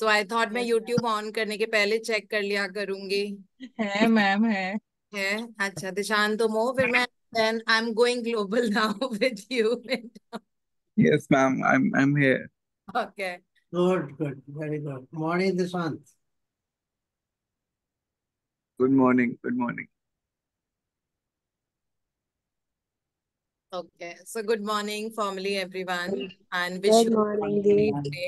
So I thought मैं YouTube अच्छा। On करने के पहले चेक कर लिया करूंगी है मैम है है अच्छा दिशान तुम हो फिर मैं then I am going global now with you yes ma'am I I am here okay good good very good morning Dishan good morning good morning Okay, so good morning, formally everyone, and wish you a great day.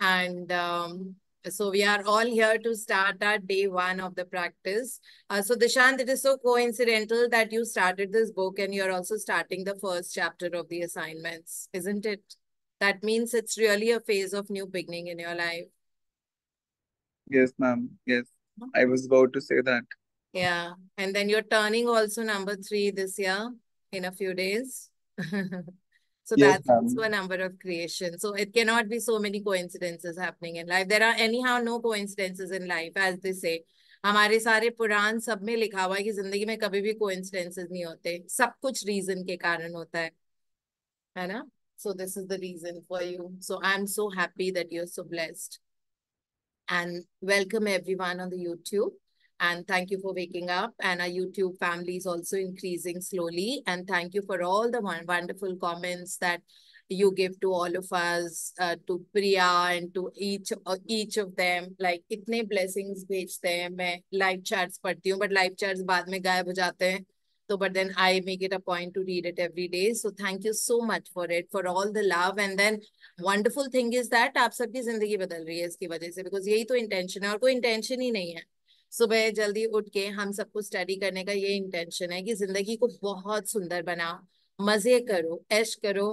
And um, so we are all here to start our day one of the practice. Uh, so Dishant, it is so coincidental that you started this book and you're also starting the first chapter of the assignments, isn't it? That means it's really a phase of new beginning in your life. Yes, ma'am. Yes. I was about to say that. Yeah. And then you're turning also number three this year in a few days. So yes, that's um, also a number of creations. So it cannot be so many coincidences happening in life. There are anyhow no coincidences in life, as they say. हमारे सारे पुराण सब में लिखा हुआ है कि जिंदगी में कभी भी कोइंसिडेंसेस नहीं होते सब कुछ रीजन के कारण होता है है ना so this is the reason for you so I am so happy that you are so blessed and welcome everyone on the YouTube and thank you for waking up. And our YouTube family is also increasing slowly. And thank you for all the wonderful comments that you give to all of us, uh, to Priya and to each uh, each of them. Like, इतने blessings भेजते हैं मैं live chats पढ़ती हूँ but live chats बाद में गायब हो जाते हैं So, but then I make it a point to read it every day. So, thank you so much for it, for all the love. And then, wonderful thing is that आप सबकी जिंदगी बदल रही है इसकी वजह से because यही तो intention है और कोई intention ही नहीं है. सुबह जल्दी उठ के हम सबको स्टडी करने का ये इंटेंशन है कि जिंदगी को बहुत सुंदर बना मजे करो ऐश करो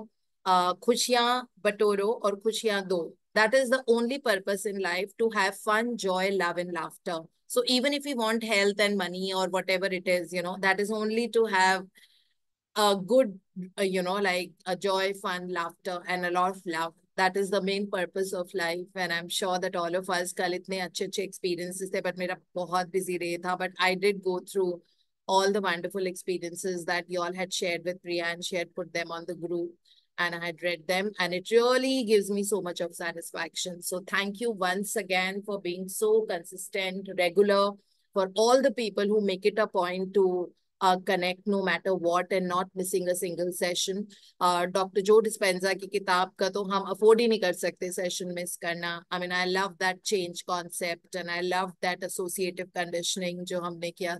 खुशियां बटोरो और खुशियां दो that is the only purpose in life to have fun joy love and laughter so even if you want health and money और whatever it is you know that is only to have a good you know like joy fun laughter and a of love that is the main purpose of life and I'm sure that all of us कल इतने अच्छे अच्छे experiences थे but मेरा बहुत busy day था but I did go through all the wonderful experiences that y'all had shared with Priya and she had put them on the group and I had read them and it really gives me so much of satisfaction. So thank you once again for being so consistent, regular, for all the people who make it a point to uh, connect no matter what and not missing a single session. Uh, Dr. Joe Dispenza की किताब का तो हम afford ही नहीं कर session miss करना. I mean, I love that change concept and I love that associative conditioning जो हमने किया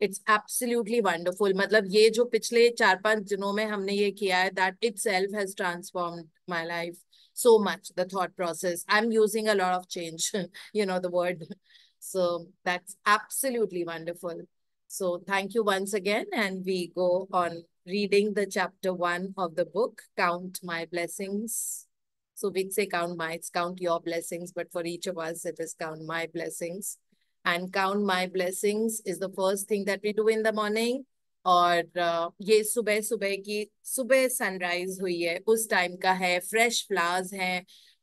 It's absolutely wonderful. मतलब ये जो पिछले चार पांच दिनों that itself has transformed my life so much, the thought process. I'm using a lot of change, you know, the word. So that's absolutely wonderful. So thank you once again. And we go on reading the chapter one of the book, Count My Blessings. So we'd say count my, it's count your blessings, but for each of us, it is count my blessings. And count my blessings is the first thing that we do in the morning. और ये सुबह सुबह की सुबह sunrise हुई है उस time का है फ्रेश फ्लावर्स हैं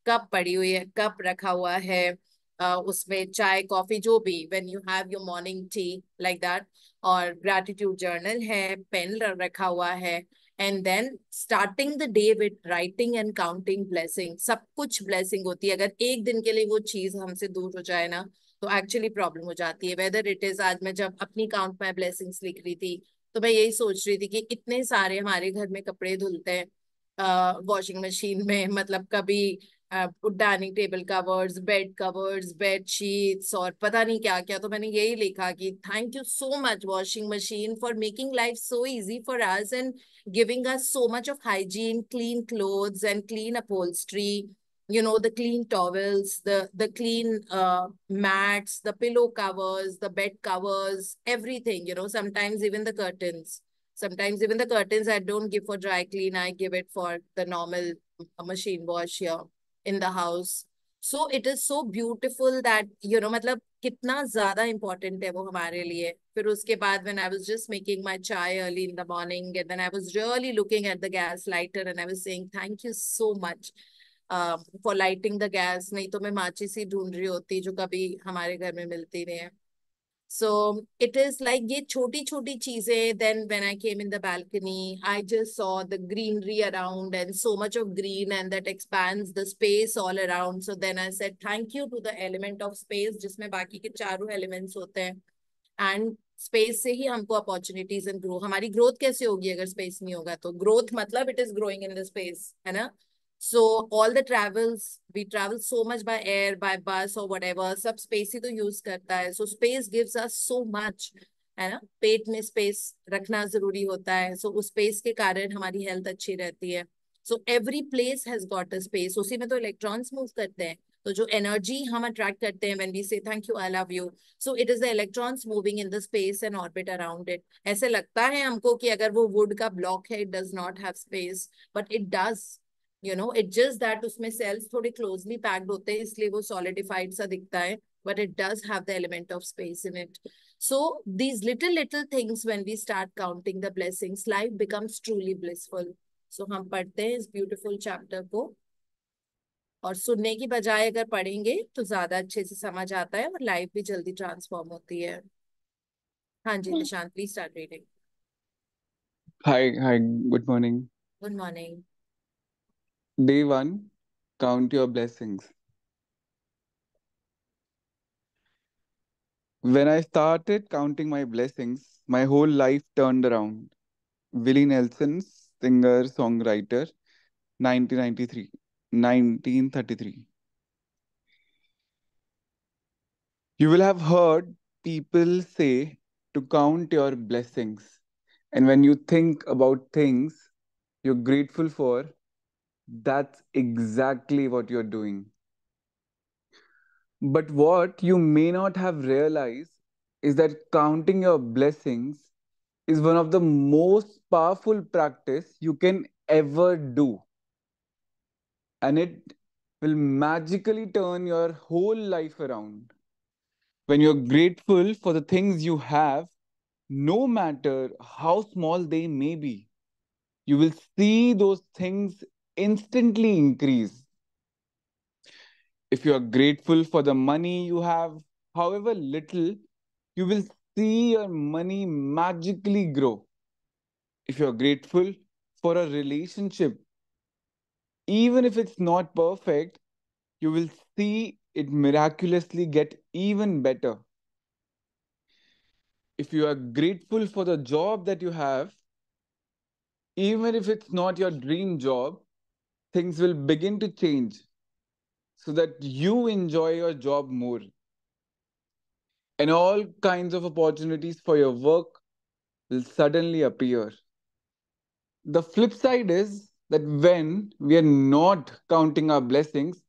कप पड़ी हुई है कप रखा हुआ है Uh, उसमें चाय कॉफी जो भी when you have your morning tea like that और ग्रेटिट्यूड जर्नल है पेन रखा हुआ है and then starting the day with writing and counting blessing सब कुछ ब्लेसिंग होती है अगर एक दिन के लिए वो चीज हमसे दूर हो जाए ना तो एक्चुअली प्रॉब्लम हो जाती है वेदर इट इज आज मैं जब अपनी काउंट में ब्लेसिंग्स लिख रही थी तो मैं यही सोच रही थी कि इतने सारे हमारे घर में कपड़े धुलते हैं वॉशिंग uh, मशीन में मतलब कभी uh, dining table covers bed covers bed sheets और पता नहीं क्या क्या तो मैंने यही लिखा कि thank you so much washing machine for making life so easy for us and giving us so much of hygiene you know the clean towels the the clean uh, mats the pillow covers the bed covers everything you know sometimes even the curtains sometimes even the curtains i don't give for dry clean i give it for the normal machine wash here in the house so it is so beautiful that you know matlab kitna zyada important hai wo hamare liye fir uske baad when I was just making my chai early in the morning and then I was really looking at the gas lighter and I was saying thank you so much uh, for lighting the gas nahi to main माचिस ही dhoond rahi hoti jo kabhi hamare ghar mein milti nahi hai So it is like ye choti choti cheeze. Then when I came in the balcony, I just saw the greenery around and so much of green and that expands the space all around. So then I said, thank you to the element of space जिसमें बाकी के चारों elements होते हैं. And space से ही हमको opportunities and grow हमारी ग्रोथ कैसे होगी अगर स्पेस नहीं होगा तो ग्रोथ मतलब it is growing in the space है ना So all the travels, we travel so much by air, by bus or whatever, सब space ही तो use करता है. So space gives us so much. है ना पेट में स्पेस रखना जरूरी होता है सो so, उस स्पेस के कारण हमारी हेल्थ अच्छी रहती है so every place has got a space उसी में तो इलेक्ट्रॉन्स मूव करते हैं तो जो एनर्जी हम अट्रैक्ट करते हैं when we say thank you I love you so it is the electrons moving in the space and orbit around it ऐसे लगता है हमको कि अगर वो वुड का ब्लॉक है it does not have space but it does you know it just that उसमें सेल्स थोड़ी क्लोजली पैक्ड होते हैं इसलिए वो सॉलिडिफाइड सा दिखता है but it does have the element of space in it so these little little things when we start counting the blessings life becomes truly blissful so हम पढ़ते हैं इस ब्यूटिफुल चैप्टर को और सुनने की बजाय अगर पढ़ेंगे तो ज्यादा अच्छे से समझ आता है और लाइफ भी जल्दी ट्रांसफॉर्म होती है हाँ जी Nishant please start reading hi hi good morning good morning Day one, count your blessings. When I started counting my blessings, my whole life turned around. Willie Nelson, singer songwriter, 1993. 1933. You will have heard people say to count your blessings. And when you think about things you're grateful for, that's exactly what you're doing. But what you may not have realized is that counting your blessings is one of the most powerful practice you can ever do. And it will magically turn your whole life around. When you're grateful for the things you have, no matter how small they may be, you will see those things instantly increase. If you are grateful for the money you have, however little, you will see your money magically grow. If you are grateful for a relationship, even if it's not perfect, you will see it miraculously get even better. If you are grateful for the job that you have, even if it's not your dream job, things will begin to change so that you enjoy your job more. And all kinds of opportunities for your work will suddenly appear. The flip side is that when we are not counting our blessings,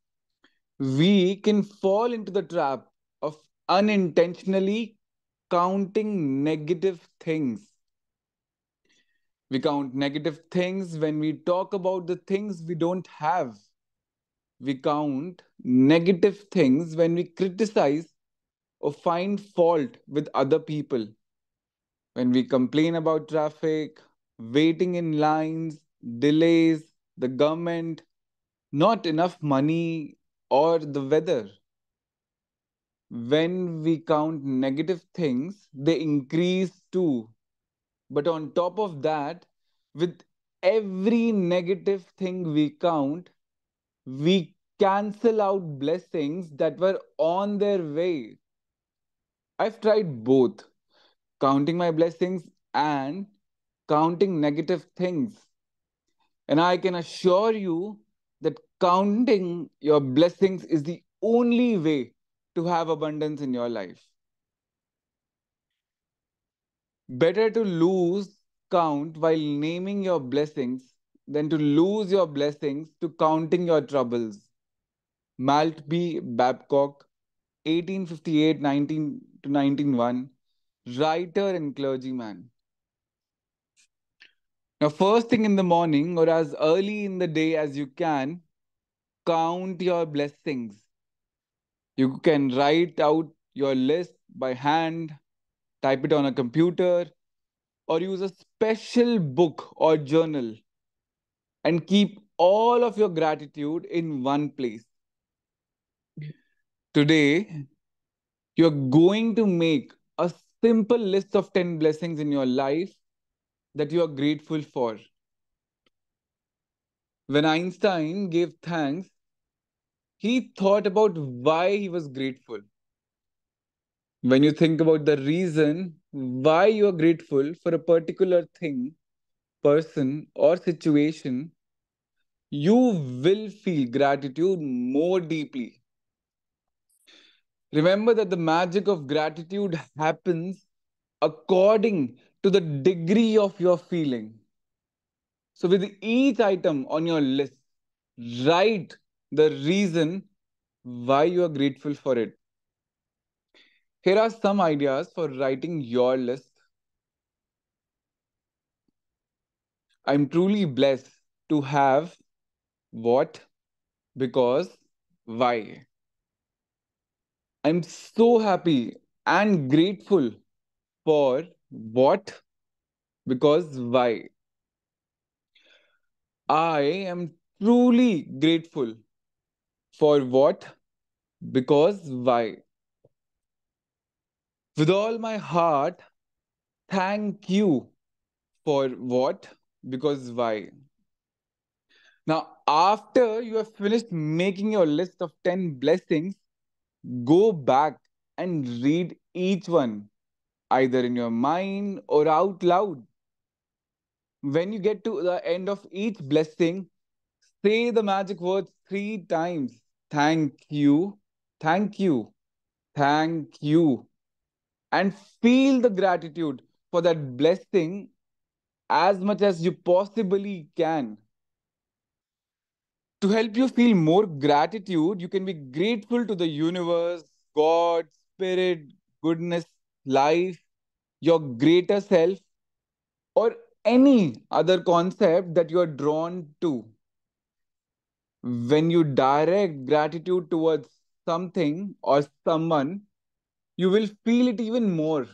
we can fall into the trap of unintentionally counting negative things we count negative things when we talk about the things we don't have we count negative things when we criticize or find fault with other people when we complain about traffic waiting in lines delays the government not enough money or the weather when we count negative things they increase too but on top of that, with every negative thing we count, we cancel out blessings that were on their way. I've tried both counting my blessings and counting negative things. And I can assure you that counting your blessings is the only way to have abundance in your life. Better to lose count while naming your blessings than to lose your blessings to counting your troubles. Malt B. Babcock, 1858 19 to 1901, writer and clergyman. Now, first thing in the morning or as early in the day as you can, count your blessings. You can write out your list by hand type it on a computer, or use a special book or journal and keep all of your gratitude in one place. Today, you're going to make a simple list of 10 blessings in your life that you are grateful for. When Einstein gave thanks, he thought about why he was grateful when you think about the reason why you're grateful for a particular thing, person, or situation, you will feel gratitude more deeply. Remember that the magic of gratitude happens according to the degree of your feeling. So, with each item on your list, write the reason why you are grateful for it. Here are some ideas for writing your list. I'm truly blessed to have what, because, why. I'm so happy and grateful for what, because, why. I am truly grateful for what, because, why. With all my heart, thank you for what? Because why? Now, after you have finished making your list of 10 blessings, go back and read each one, either in your mind or out loud. When you get to the end of each blessing, say the magic words three times thank you, thank you, thank you and feel the gratitude for that blessing as much as you possibly can. To help you feel more gratitude, you can be grateful to the universe, God, spirit, goodness, life, your greater self, or any other concept that you are drawn to. When you direct gratitude towards something or someone, you will feel it even more,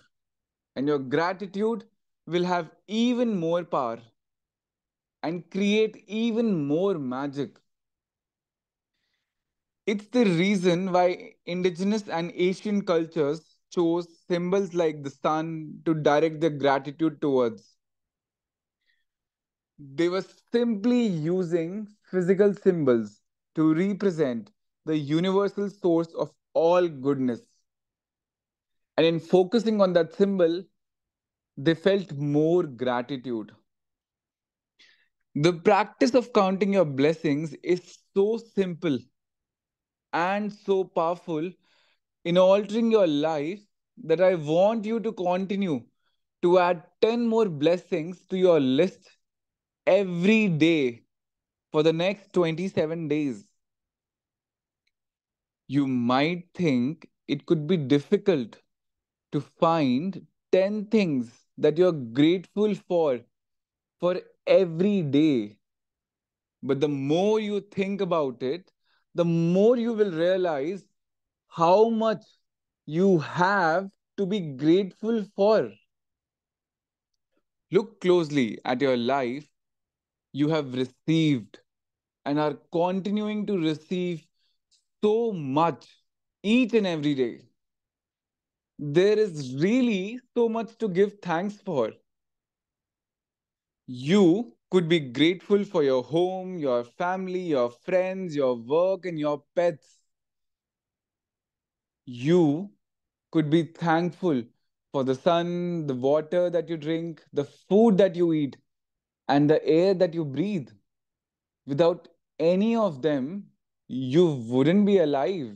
and your gratitude will have even more power and create even more magic. It's the reason why indigenous and Asian cultures chose symbols like the sun to direct their gratitude towards. They were simply using physical symbols to represent the universal source of all goodness. And in focusing on that symbol, they felt more gratitude. The practice of counting your blessings is so simple and so powerful in altering your life that I want you to continue to add 10 more blessings to your list every day for the next 27 days. You might think it could be difficult to find 10 things that you're grateful for for every day. But the more you think about it, the more you will realize how much you have to be grateful for. Look closely at your life you have received and are continuing to receive so much each and every day there is really so much to give thanks for. You could be grateful for your home, your family, your friends, your work, and your pets. You could be thankful for the sun, the water that you drink, the food that you eat, and the air that you breathe. Without any of them, you wouldn't be alive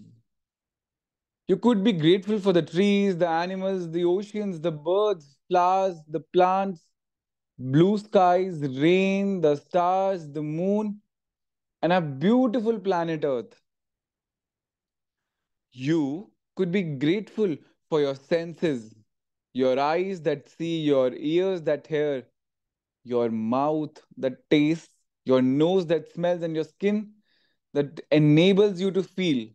you could be grateful for the trees, the animals, the oceans, the birds, flowers, the plants, blue skies, rain, the stars, the moon, and a beautiful planet Earth. You could be grateful for your senses, your eyes that see, your ears that hear, your mouth that tastes, your nose that smells, and your skin that enables you to feel.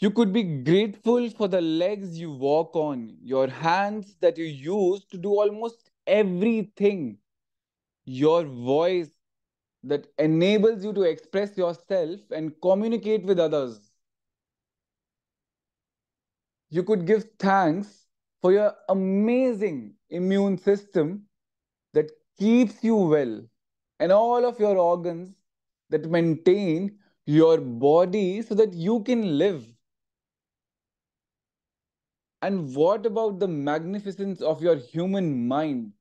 You could be grateful for the legs you walk on, your hands that you use to do almost everything, your voice that enables you to express yourself and communicate with others. You could give thanks for your amazing immune system that keeps you well and all of your organs that maintain your body so that you can live. And what about the magnificence of your human mind,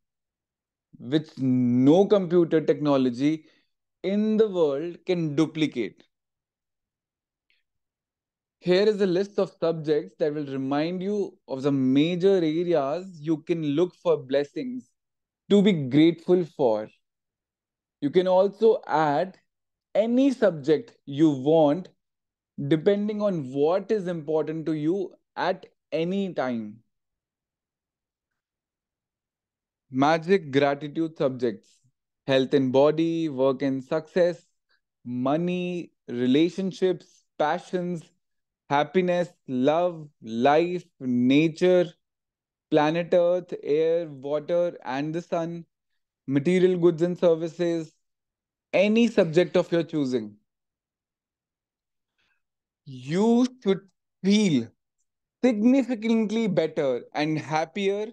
which no computer technology in the world can duplicate? Here is a list of subjects that will remind you of the major areas you can look for blessings to be grateful for. You can also add any subject you want depending on what is important to you at any time. Magic gratitude subjects health and body, work and success, money, relationships, passions, happiness, love, life, nature, planet Earth, air, water, and the sun, material goods and services, any subject of your choosing. You should feel significantly better and happier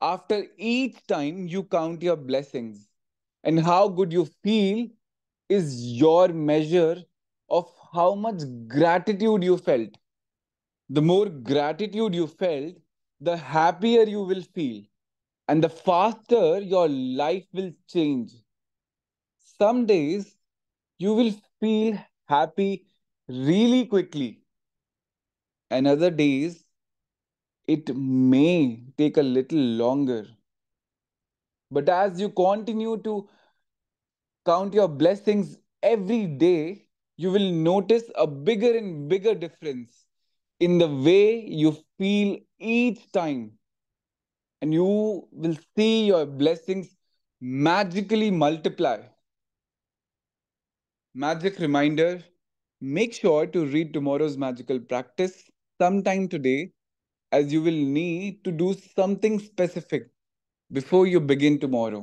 after each time you count your blessings. And how good you feel is your measure of how much gratitude you felt. The more gratitude you felt, the happier you will feel and the faster your life will change. Some days you will feel happy really quickly, and other days it may take a little longer. But as you continue to count your blessings every day, you will notice a bigger and bigger difference in the way you feel each time. And you will see your blessings magically multiply. Magic reminder make sure to read tomorrow's magical practice sometime today as you will need to do something specific before you begin tomorrow.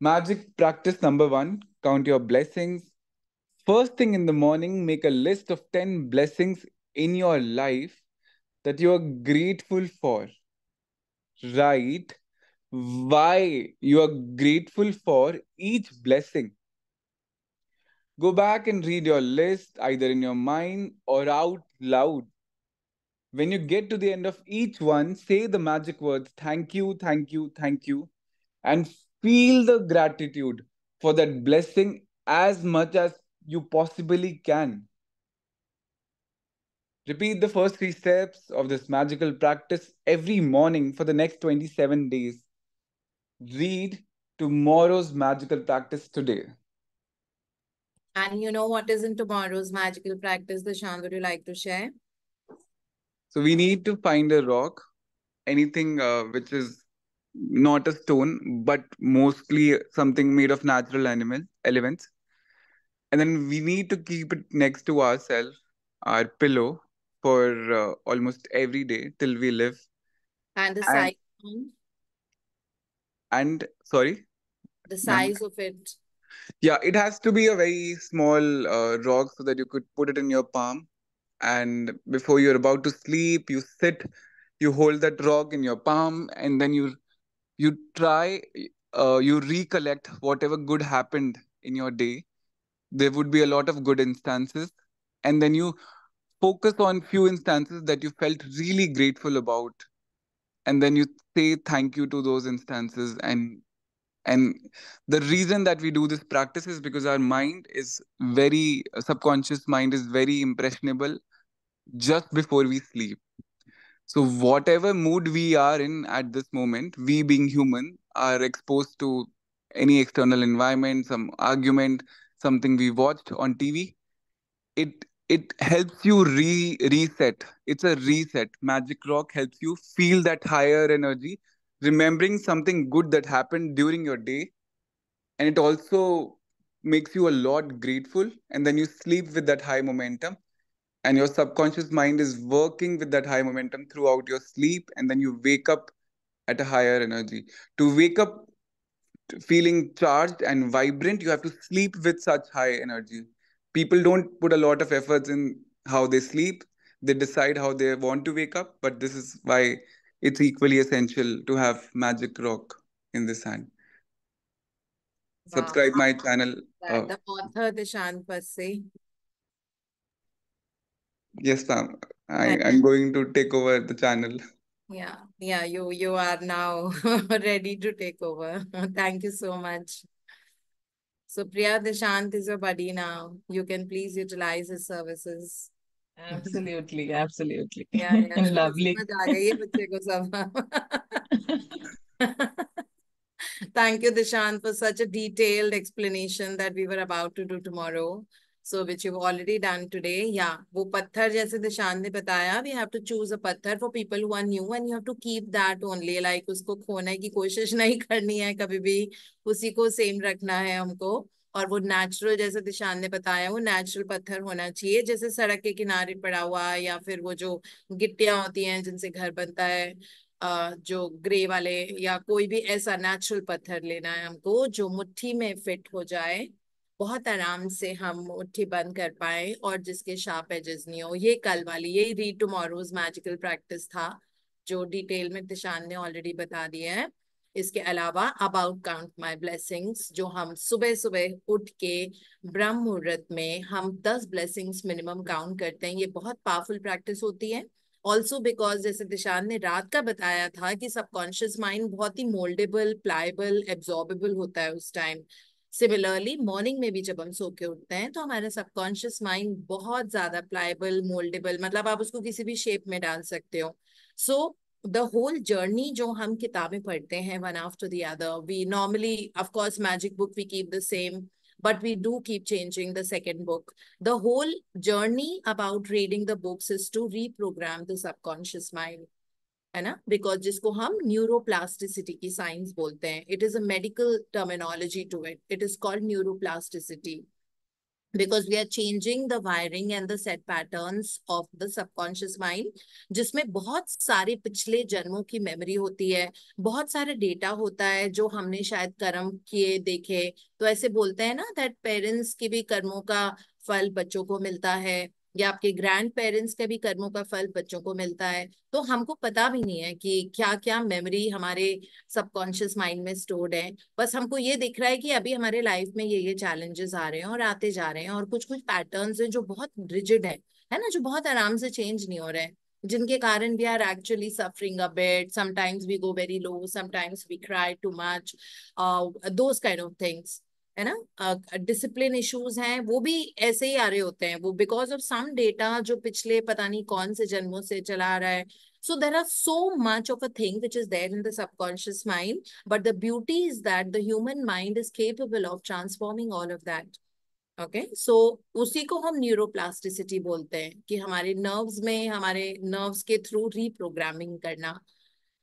Magic practice number one count your blessings. First thing in the morning, make a list of 10 blessings in your life that you are grateful for. Write why you are grateful for each blessing. Go back and read your list either in your mind or out loud when you get to the end of each one, say the magic words thank you, thank you, thank you, and feel the gratitude for that blessing as much as you possibly can. Repeat the first three steps of this magical practice every morning for the next 27 days. Read tomorrow's magical practice today. And you know what is in tomorrow's magical practice, The would you like to share? So we need to find a rock, anything uh, which is not a stone, but mostly something made of natural animal elements. And then we need to keep it next to ourselves, our pillow, for uh, almost every day till we live. And the size. And, and sorry? The size of it. Yeah, it has to be a very small uh, rock so that you could put it in your palm and before you're about to sleep you sit you hold that rock in your palm and then you you try uh, you recollect whatever good happened in your day there would be a lot of good instances and then you focus on few instances that you felt really grateful about and then you say thank you to those instances and and the reason that we do this practice is because our mind is very subconscious mind is very impressionable just before we sleep. So, whatever mood we are in at this moment, we being human are exposed to any external environment, some argument, something we watched on TV. It it helps you re reset. It's a reset. Magic Rock helps you feel that higher energy, remembering something good that happened during your day, and it also makes you a lot grateful. And then you sleep with that high momentum and your subconscious mind is working with that high momentum throughout your sleep and then you wake up at a higher energy to wake up feeling charged and vibrant you have to sleep with such high energy people don't put a lot of efforts in how they sleep they decide how they want to wake up but this is why it's equally essential to have magic rock in this hand wow. subscribe my channel uh, the author the Passi. Yes, ma'am. I, am going to take over the channel. Yeah, yeah, you you are now ready to take over. Thank you so much. So Priya Deshant is your buddy now. You can please utilize his services. Absolutely, absolutely. Yeah, yeah. Lovely. Thank you, Deshant, for such a detailed explanation that we were about to do tomorrow. so which you've already done today. Yeah, वो पत्थर जैसे दिशान ने बताया we have to choose a पत्थर for people who are new and you have to keep that only. Like उसको खोने की कोशिश नहीं करनी है कभी भी उसी को सेम रखना है हमको और वो नेचुरल जैसे दिशान ने बताया वो नेचुरल पत्थर होना चाहिए जैसे सड़क के किनारे पड़ा हुआ या फिर वो जो गिट्टियां होती हैं जिनसे घर बनता है जो ग्रे वाले या कोई भी ऐसा नेचुरल पत्थर लेना है हमको जो मुट्ठी में फिट हो जाए बहुत आराम से हम मुट्ठी बंद कर पाए और जिसके शाप एजेस हो ये कल वाली यही री टूमोरोज मैजिकल प्रैक्टिस था जो डिटेल में तिशान ने ऑलरेडी बता दिया है इसके अलावा अबाउट काउंट माय ब्लेसिंग्स जो हम सुबह सुबह उठ के ब्रह्म मुहूर्त में हम दस ब्लेसिंग्स मिनिमम काउंट करते हैं ये बहुत पावरफुल प्रैक्टिस होती है ऑल्सो बिकॉज जैसे दिशान ने रात का बताया था कि सबकॉन्शियस माइंड बहुत ही मोल्डेबल प्लायबल एब्जॉर्बेबल होता है उस टाइम सिमिलरली मॉर्निंग में भी जब हम सो के उठते हैं तो हमारा सबकॉन्शियस माइंड बहुत ज्यादा प्लायबल मोल्डेबल मतलब आप उसको किसी भी शेप में डाल सकते हो सो द होल जर्नी जो हम किताबें पढ़ते हैं one after the other we normally of course magic book we keep the same but we do keep changing the second book the whole journey about reading the books is to reprogram the subconscious mind है ना because जिसको हम neuroplasticity की science बोलते हैं it is a medical terminology to it it is called neuroplasticity because we are changing the wiring and the set patterns of the subconscious mind जिसमें बहुत सारे पिछले जन्मों की मेमोरी होती है बहुत सारे डेटा होता है जो हमने शायद कर्म किए देखे तो ऐसे बोलते हैं ना दैट पेरेंट्स के भी कर्मों का फल बच्चों को मिलता है या आपके ग्रैंड पेरेंट्स के भी कर्मों का फल बच्चों को मिलता है तो हमको पता भी नहीं है कि क्या क्या मेमोरी हमारे सबकॉन्शियस माइंड में स्टोर्ड है बस हमको ये दिख रहा है कि अभी हमारे लाइफ में ये ये चैलेंजेस आ रहे हैं और आते जा रहे हैं और कुछ कुछ पैटर्न हैं जो बहुत रिजिड है है ना जो बहुत आराम से चेंज नहीं हो रहे हैं जिनके कारण we are actually suffering a bit sometimes we go very low sometimes we cry too much those kind of things है ना डिसिप्लिन इश्यूज हैं वो भी ऐसे ही आ रहे होते हैं वो बिकॉज ऑफ सम डेटा जो पिछले पता नहीं कौन से जन्मों से चला आ रहा है so there are so much of a thing which is there in the subconscious mind but the beauty is that the human mind is capable of transforming all of that okay okay? So so, उसी को हम neuroplasticity बोलते हैं कि हमारे nerves में हमारे nerves के थ्रू रीप्रोग्रामिंग करना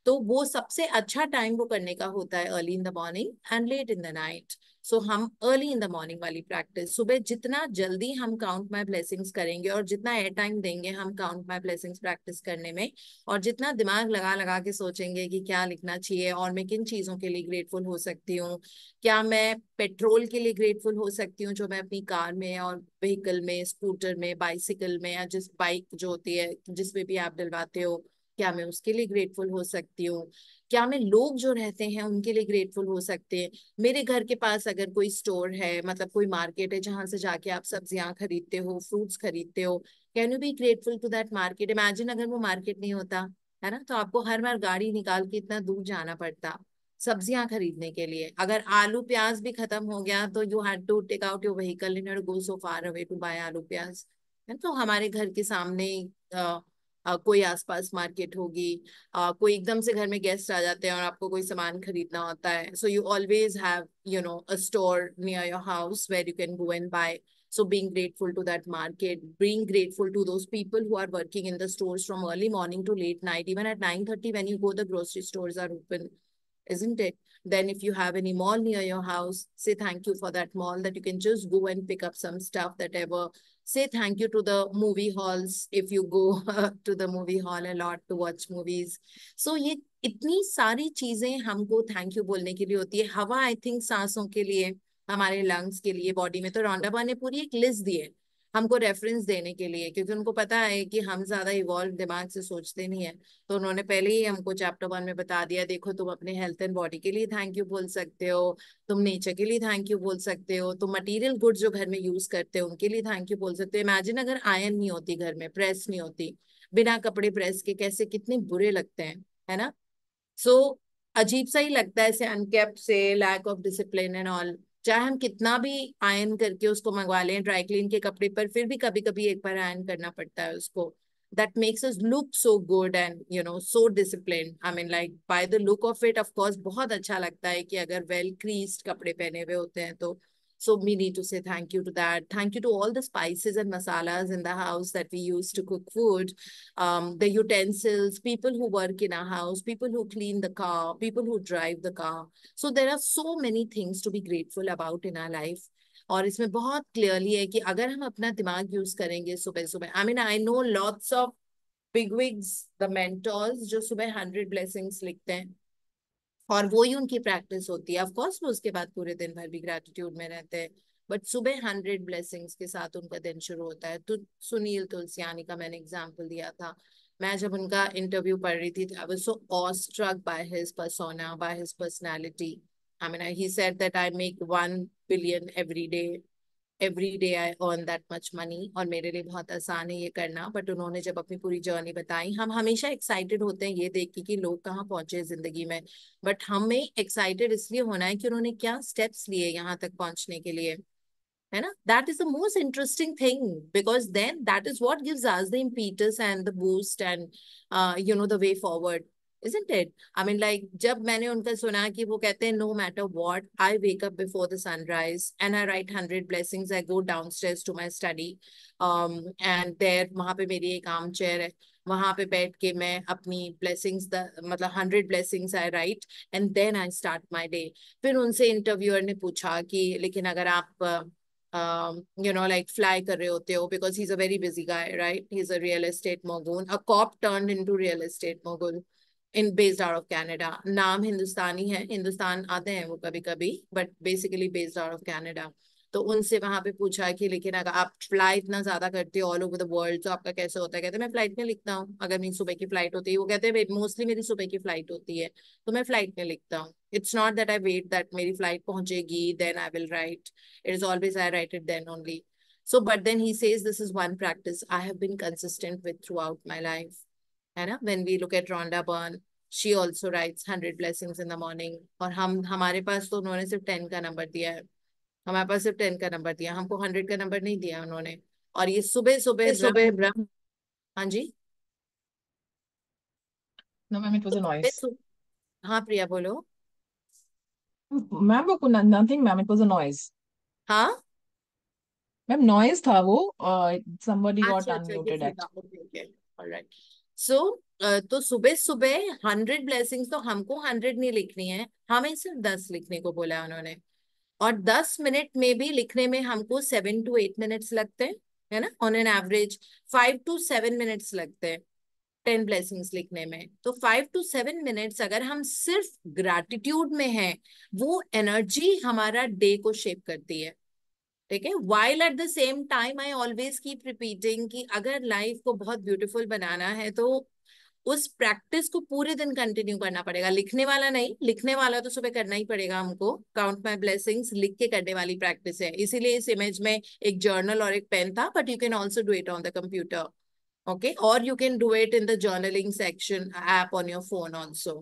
तो वो सबसे अच्छा टाइम वो करने का होता है early in the morning and late in the night so हम अर्ली इन द मॉर्निंग वाली प्रैक्टिस सुबह जितना जल्दी हम काउंट माई ब्लेसिंग्स करेंगे और जितना एयर टाइम देंगे हम काउंट माई ब्लेसिंग्स प्रैक्टिस करने में और जितना दिमाग लगा लगा के सोचेंगे कि क्या लिखना चाहिए और मैं किन चीज़ों के लिए ग्रेटफुल हो सकती हूँ क्या मैं पेट्रोल के लिए ग्रेटफुल हो सकती हूँ जो मैं अपनी कार में और व्हीकल में स्कूटर में बाइसिकल में या जिस बाइक जो होती है जिसमें भी आप डलवाते हो क्या मैं उसके लिए ग्रेटफुल हो सकती हूँ क्या मैं लोग जो रहते हैं उनके लिए ग्रेटफुल हो सकते हैं मेरे घर के पास अगर कोई स्टोर है मतलब कोई मार्केट है जहां से जाके आप सब्जियां खरीदते हो फ्रूट्स खरीदते हो can you be grateful to that market imagine अगर वो मार्केट नहीं होता है ना तो आपको हर बार गाड़ी निकाल के इतना दूर जाना पड़ता सब्जियां खरीदने के लिए अगर आलू प्याज भी खत्म हो गया तो you had to take out your vehicle in go so far away to buy आलू प्याज है तो हमारे घर के सामने uh, आ, कोई आसपास मार्केट होगी कोई एकदम से घर में गेस्ट आ जाते हैं और आपको कोई सामान खरीदना होता है so you always have you know a store near your house where you can go and buy so being grateful to that market being grateful to those people who are working in the store from early morning to late night even at nine thirty when you go the grocery store are open Isn't it? Then, if you have any mall near your house, say thank you for that mall that you can just go and pick up some stuff that ever say thank you to the movie halls if you go to the movie hall a lot to watch movies so ये इतनी सारी चीजें हमको thank you बोलने के लिए होती है हवा आई थिंक सांसों के लिए हमारे लंग्स के लिए बॉडी में तो रौंडाबा ने puri ek list di hai हमको रेफरेंस देने के लिए क्योंकि उनको पता है कि हम ज्यादा इवॉल्व दिमाग से सोचते नहीं है तो उन्होंने पहले ही हमको चैप्टर वन में बता दिया देखो तुम अपने हेल्थ एंड बॉडी के लिए थैंक यू बोल सकते हो तुम नेचर के लिए थैंक यू बोल सकते हो तुम मटीरियल गुड जो घर में यूज करते हो उनके लिए थैंक यू बोल सकते हो इमेजिन अगर आयन नहीं होती घर में प्रेस नहीं होती बिना कपड़े प्रेस के कैसे कितने बुरे लगते हैं है ना सो so, अजीब सा ही लगता है ऐसे अनकेप्ट से lack of discipline and all चाहे हम कितना भी आयन करके उसको मंगवा लें ड्राई क्लीन के कपड़े पर फिर भी कभी कभी एक बार आयन करना पड़ता है उसको that makes us look so good and you know so discipline I mean like by the look of it of course बहुत अच्छा लगता है कि अगर वेल well क्रीस्ड कपड़े पहने हुए होते हैं तो So we need to say thank you to that. Thank you to all the spices and masalas in the house that we use to cook food, um, the utensils, people who work in our house, people who clean the car, people who drive the car. So there are so many things to be grateful about in our life. और इसमें बहुत clearly है कि अगर हम अपना दिमाग use करेंगे सुबह सुबह I mean I know lots of big wigs the mentors जो सुबह हंड्रेड ब्लेसिंग्स लिखते हैं और वो ही उनकी प्रैक्टिस होती है ऑफकोर्स वो उसके बाद पूरे दिन भर भी ग्रेटिट्यूड में रहते हैं बट सुबह हंड्रेड ब्लेसिंग्स के साथ उनका दिन शुरू होता है तो सुनील तुलसियानी का मैंने एग्जाम्पल दिया था मैं जब उनका इंटरव्यू पढ़ रही थी I was so awestruck by his persona by his personality I mean he said that I make one billion every day every day I earn that much money और मेरे लिए बहुत आसान है ये करना बट उन्होंने जब अपनी पूरी जर्नी बताई हम हमेशा एक्साइटेड होते हैं ये देख के कि लोग कहाँ पहुंचे जिंदगी में बट हमें एक्साइटेड इसलिए होना है कि उन्होंने क्या स्टेप्स लिए यहाँ तक पहुंचने के लिए है ना that is the most interesting thing because then that is what gives us the impetus and the boost and you know the way forward isn't it? I mean, like, जब मैंने उनका सुना कि वो कहते हैं no matter what, I wake up before the sunrise and I write hundred blessings. I go downstairs to my study, um, and there वहाँ पे मेरी एक आर्म चेयर है वहाँ पे बैठ के मैं अपनी blessings the मतलब hundred blessings I write and then I start my day. फिर उनसे इंटरव्यूअर ने पूछा कि लेकिन अगर आप um, you know, like fly kar rahe hote ho because he's a very busy guy, right? He's a real estate mogul, a cop turned into real estate mogul. In based out of Canada नाम हिंदुस्तानी है हिंदुस्तान आते हैं वो कभी कभी but basically based out of Canada तो उनसे वहां पे पूछा कि लेकिन अगर आप फ्लाई इतना ज्यादा करते हो ऑल ओवर द वर्ल्ड तो आपका कैसे होता है कहते मैं फ्लाइट में लिखता हूँ अगर मेरी सुबह की फ्लाइट होती है वो कहते हैं मोस्टली मेरी सुबह की फ्लाइट होती है तो मैं फ्लाइट में लिखता हूँ it's not that I wait that मेरी फ्लाइट पहुंचेगी then I will write it is always I write it then only but then he says this is one practice I have been consistent with through my life है ना when we look at Rhonda Byrne she also write hundred blessings in the morning और हम हमारे पास तो उन्होंने सिर्फ ten का number दिया है हमारे पास सिर्फ टेन का नंबर दिया हमको हंड्रेड का नंबर नहीं दिया उन्होंने और ये सुबह सुबह सुबह ब्रह्म हाँ जी No, ma'am, it was a हाँ प्रिया बोलो मैम वो nothing ma'am it was a noise हाँ मैम नॉइज था वो somebody got unmuted actually alright so so, तो सुबह सुबह हंड्रेड ब्लेसिंग्स तो हमको हंड्रेड नहीं लिखनी है हमें सिर्फ दस लिखने को बोला उन्होंने और दस मिनट में भी लिखने में हमको सेवन टू एट मिनट्स लगते हैं है ना on an average five two seven minutes लगते हैं टेन ब्लेसिंग्स लिखने में तो फाइव टू सेवन मिनट्स अगर हम सिर्फ ग्रैटिट्यूड में हैं वो एनर्जी हमारा डे को शेप करती है ठीक है while at the same time I always keep repeating कि अगर लाइफ को बहुत ब्यूटीफुल बनाना है तो उस प्रैक्टिस को पूरे दिन कंटिन्यू करना पड़ेगा लिखने वाला नहीं लिखने वाला तो सुबह करना ही पड़ेगा हमको काउंट माई ब्लेसिंग्स लिख के करने वाली प्रैक्टिस है इसीलिए इस इमेज में एक जर्नल और एक पेन था but you can also do it on the computer okay और you can do it in the journaling section app on your phone also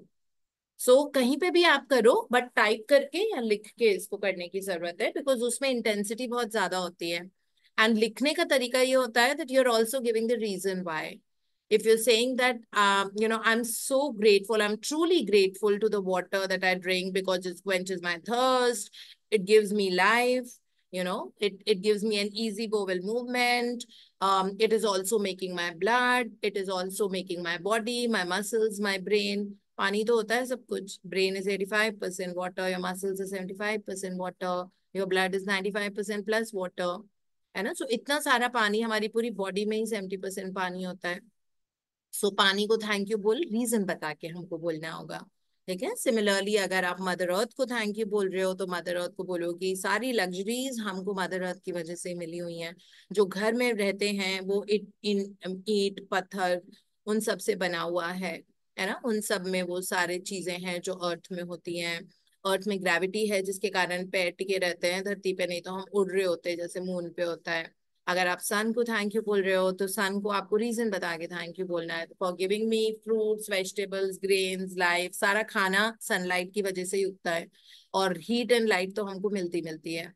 so so, कहीं पे भी आप करो बट टाइप करके या लिख के इसको करने की जरूरत है बिकॉज उसमें इंटेंसिटी बहुत ज्यादा होती है एंड लिखने का तरीका ये होता है that you are also giving the reason why if you sang that you know I am so grateful I am truly grateful to the water that I drink because it quenches my thirst it gives me life you know it it gives me an easy bowel movement it is also making my blood it is also making my body my muscles my brain पानी तो होता है सब कुछ brain is eighty five percent water your muscles is seventy five percent water your blood is ninety five percent plus water है ना so so, इतना सारा पानी हमारी पूरी बॉडी में ही सेवेंटी परसेंट पानी होता है सो so, पानी को थैंक यू बोल रीजन बता के हमको बोलना होगा ठीक है सिमिलरली अगर आप मदर अर्थ को थैंक यू बोल रहे हो तो मदर अर्थ को बोलोगे सारी लग्जरीज हमको मदर अर्थ की वजह से मिली हुई हैं जो घर में रहते हैं वो ईट इन ईट पत्थर उन सब से बना हुआ है है ना उन सब में वो सारे चीजें हैं जो अर्थ में होती हैं अर्थ में ग्रेविटी है जिसके कारण पैर टिके रहते हैं धरती पे नहीं तो हम उड़ रहे होते हैं जैसे मून पे होता है अगर आप सन को थैंक यू बोल रहे हो तो सन को आपको रीजन बता के थैंक यू बोलना है for giving me fruits vegetables grains life सारा खाना सनलाइट की वजह से ही उगता है और हीट एंड लाइट तो हमको मिलती मिलती है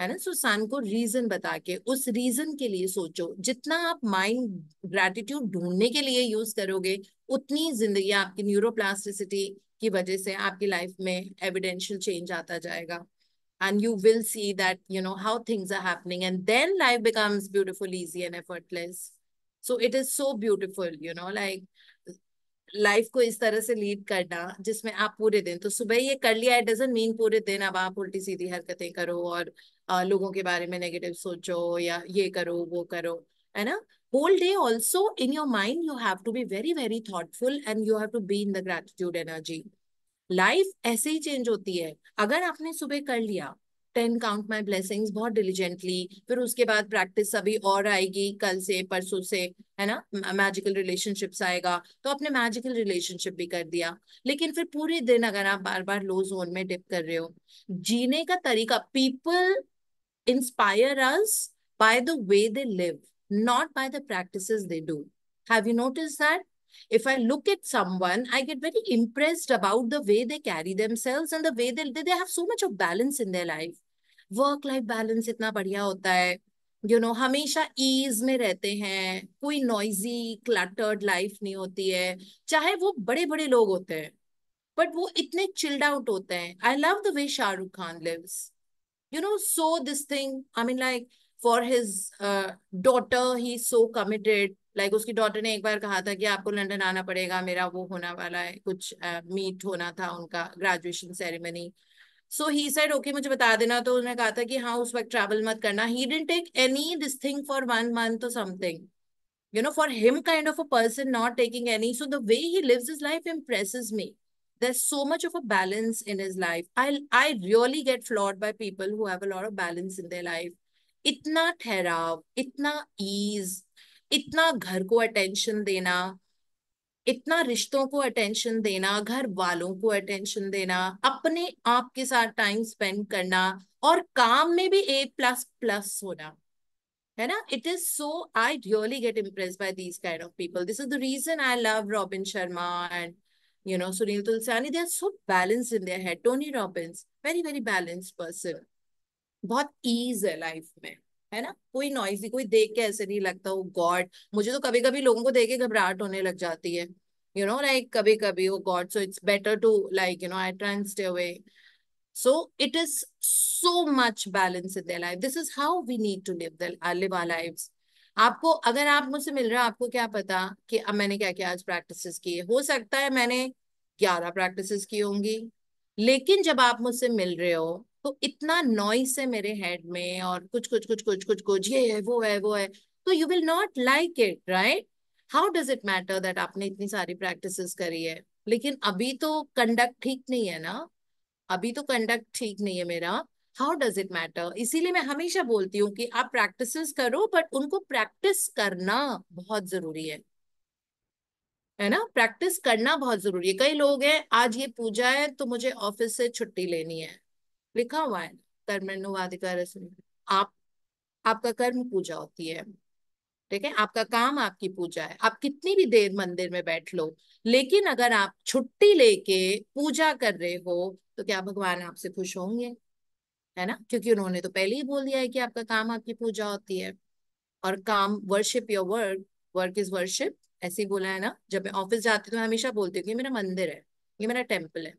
है ना सुसान को रीजन बता के उस रीजन के लिए सोचो जितना आप माइंड ग्रेटिट्यूड ढूंढने के लिए यूज करोगे उतनी जिंदगी आपकी न्यूरोप्लास्टिसिटी की वजह से आपकी लाइफ में एविडेंशियल चेंज आता जाएगा and you will see that you know how things are happening and then life becomes beautiful easy and effortless so it is so beautiful you know like life को इस तरह से lead करना जिसमें आप पूरे दिन तो सुबह ये कर लिया इट डजेंट मीन पूरे दिन अब आप उल्टी सीधी हरकतें करो और लोगों के बारे में नेगेटिव सोचो या ये करो वो करो है ना whole day also in your mind you have to be very very thoughtful and you have to be in the gratitude energy life ऐसे ही चेंज होती है अगर आपने सुबह कर लिया टेन काउंट माई ब्लेसिंग बहुत डिलीजेंटली फिर उसके बाद प्रैक्टिस अभी और आएगी कल से परसों से है ना मैजिकल रिलेशनशिप्स आएगा तो आपने मैजिकल रिलेशनशिप भी कर दिया लेकिन फिर पूरे दिन अगर आप बार बार लो जोन में डिप कर रहे हो जीने का तरीका people inspire us by the way they live, not by the practices they do. Have you noticed that? If I look at someone, I get very impressed about the way they carry themselves and the way they, they have so much of balance in their life. Work life balance इतना बढ़िया होता है you know, hamesha ease mein rehte hain. Koi noisy, cluttered life nahi hoti hai. Chahe wo bade bade log hote hain. But wo itne chilled out hote hain. I love the way Shah Rukh Khan lives. you know, so this thing. I mean, like for his uh, daughter, he so committed. Like uski daughter ne ek bar kaha tha ki aapko london aana padega mera wo hona wala hai kuch uh, meet hona tha unka graduation ceremony so he said okay mujhe bata dena to usne kaha tha ki ha us waqt travel mat karna he didn't take any this thing for one month or something you know for him kind of a person not taking any so the way he lives his life impresses me there's so much of a balance in his life. I I really get floored by people who have a lot of balance in their life. Itna terav, itna ease, itna ghar ko attention dena, itna rishton ko attention dena, ghar walon ko attention dena, apne aap saath time spend karna, or kaam mein bhi A plus plus hona. Hai na? It is so, I really get impressed by these kind of people. This is the reason I love Robin Sharma you know, Sunil Tulsani, they're so balanced in their head. Tony Robbins, very, very balanced person. बहुत ease है life में है ना कोई noisy कोई देख के ऐसे नहीं लगता वो गॉड मुझे तो कभी कभी लोगों को देख के घबराहट होने लग जाती है यू नो लाइक कभी कभी वो God so it's better to like you know I try stay away So it is so much balance in their life. This is how we need to live the live our lives. आपको अगर आप मुझसे मिल रहे हो आपको क्या पता कि अब मैंने क्या क्या आज प्रैक्टिसेस किए हो सकता है मैंने ग्यारह प्रैक्टिसेस की होंगी लेकिन जब आप मुझसे मिल रहे हो तो इतना नॉइस है मेरे हेड में और कुछ कुछ कुछ कुछ कुछ कुछ ये है वो है वो है तो you will not like it right how does it matter that आपने इतनी सारी प्रैक्टिसेस करी है लेकिन अभी तो कंडक्ट ठीक नहीं है ना अभी तो कंडक्ट ठीक नहीं है मेरा हाउ डज इट मैटर इसीलिए मैं हमेशा बोलती हूँ कि आप प्रैक्टिस करो बट उनको प्रैक्टिस करना बहुत जरूरी है है ना प्रैक्टिस करना बहुत जरूरी है कई लोग हैं आज ये पूजा है तो मुझे ऑफिस से छुट्टी लेनी है लिखा हुआ है कर्मनुवाधिकार आप आपका कर्म पूजा होती है ठीक है आपका काम आपकी पूजा है आप कितनी भी देर मंदिर में बैठ लो लेकिन अगर आप छुट्टी लेके पूजा कर रहे हो तो क्या भगवान आपसे खुश होंगे है ना क्योंकि उन्होंने तो पहले ही बोल दिया है कि आपका काम आपकी पूजा होती है और काम worship your work work is worship ऐसे ही बोला है ना जब मैं ऑफिस जाती तो हमेशा बोलती हूँ कि मेरा मंदिर है ये मेरा टेम्पल है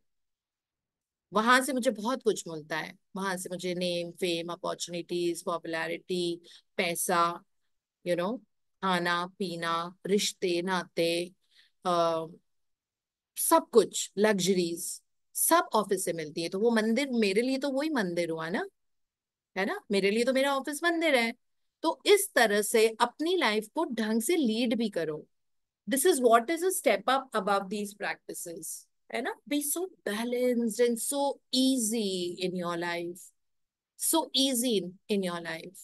वहां से मुझे बहुत कुछ मिलता है वहां से मुझे नेम फेम अपॉर्चुनिटीज पॉपुलैरिटी पैसा यू नो खाना पीना रिश्ते नाते आ, सब कुछ लग्जरीज सब ऑफिस से मिलती है तो वो मंदिर मेरे लिए तो वही मंदिर हुआ ना है ना मेरे लिए तो मेरा ऑफिस मंदिर है तो इस तरह से अपनी लाइफ को ढंग से लीड भी करो this is what is a step up above these practices. And be so balanced and so easy in your life. So easy in your life.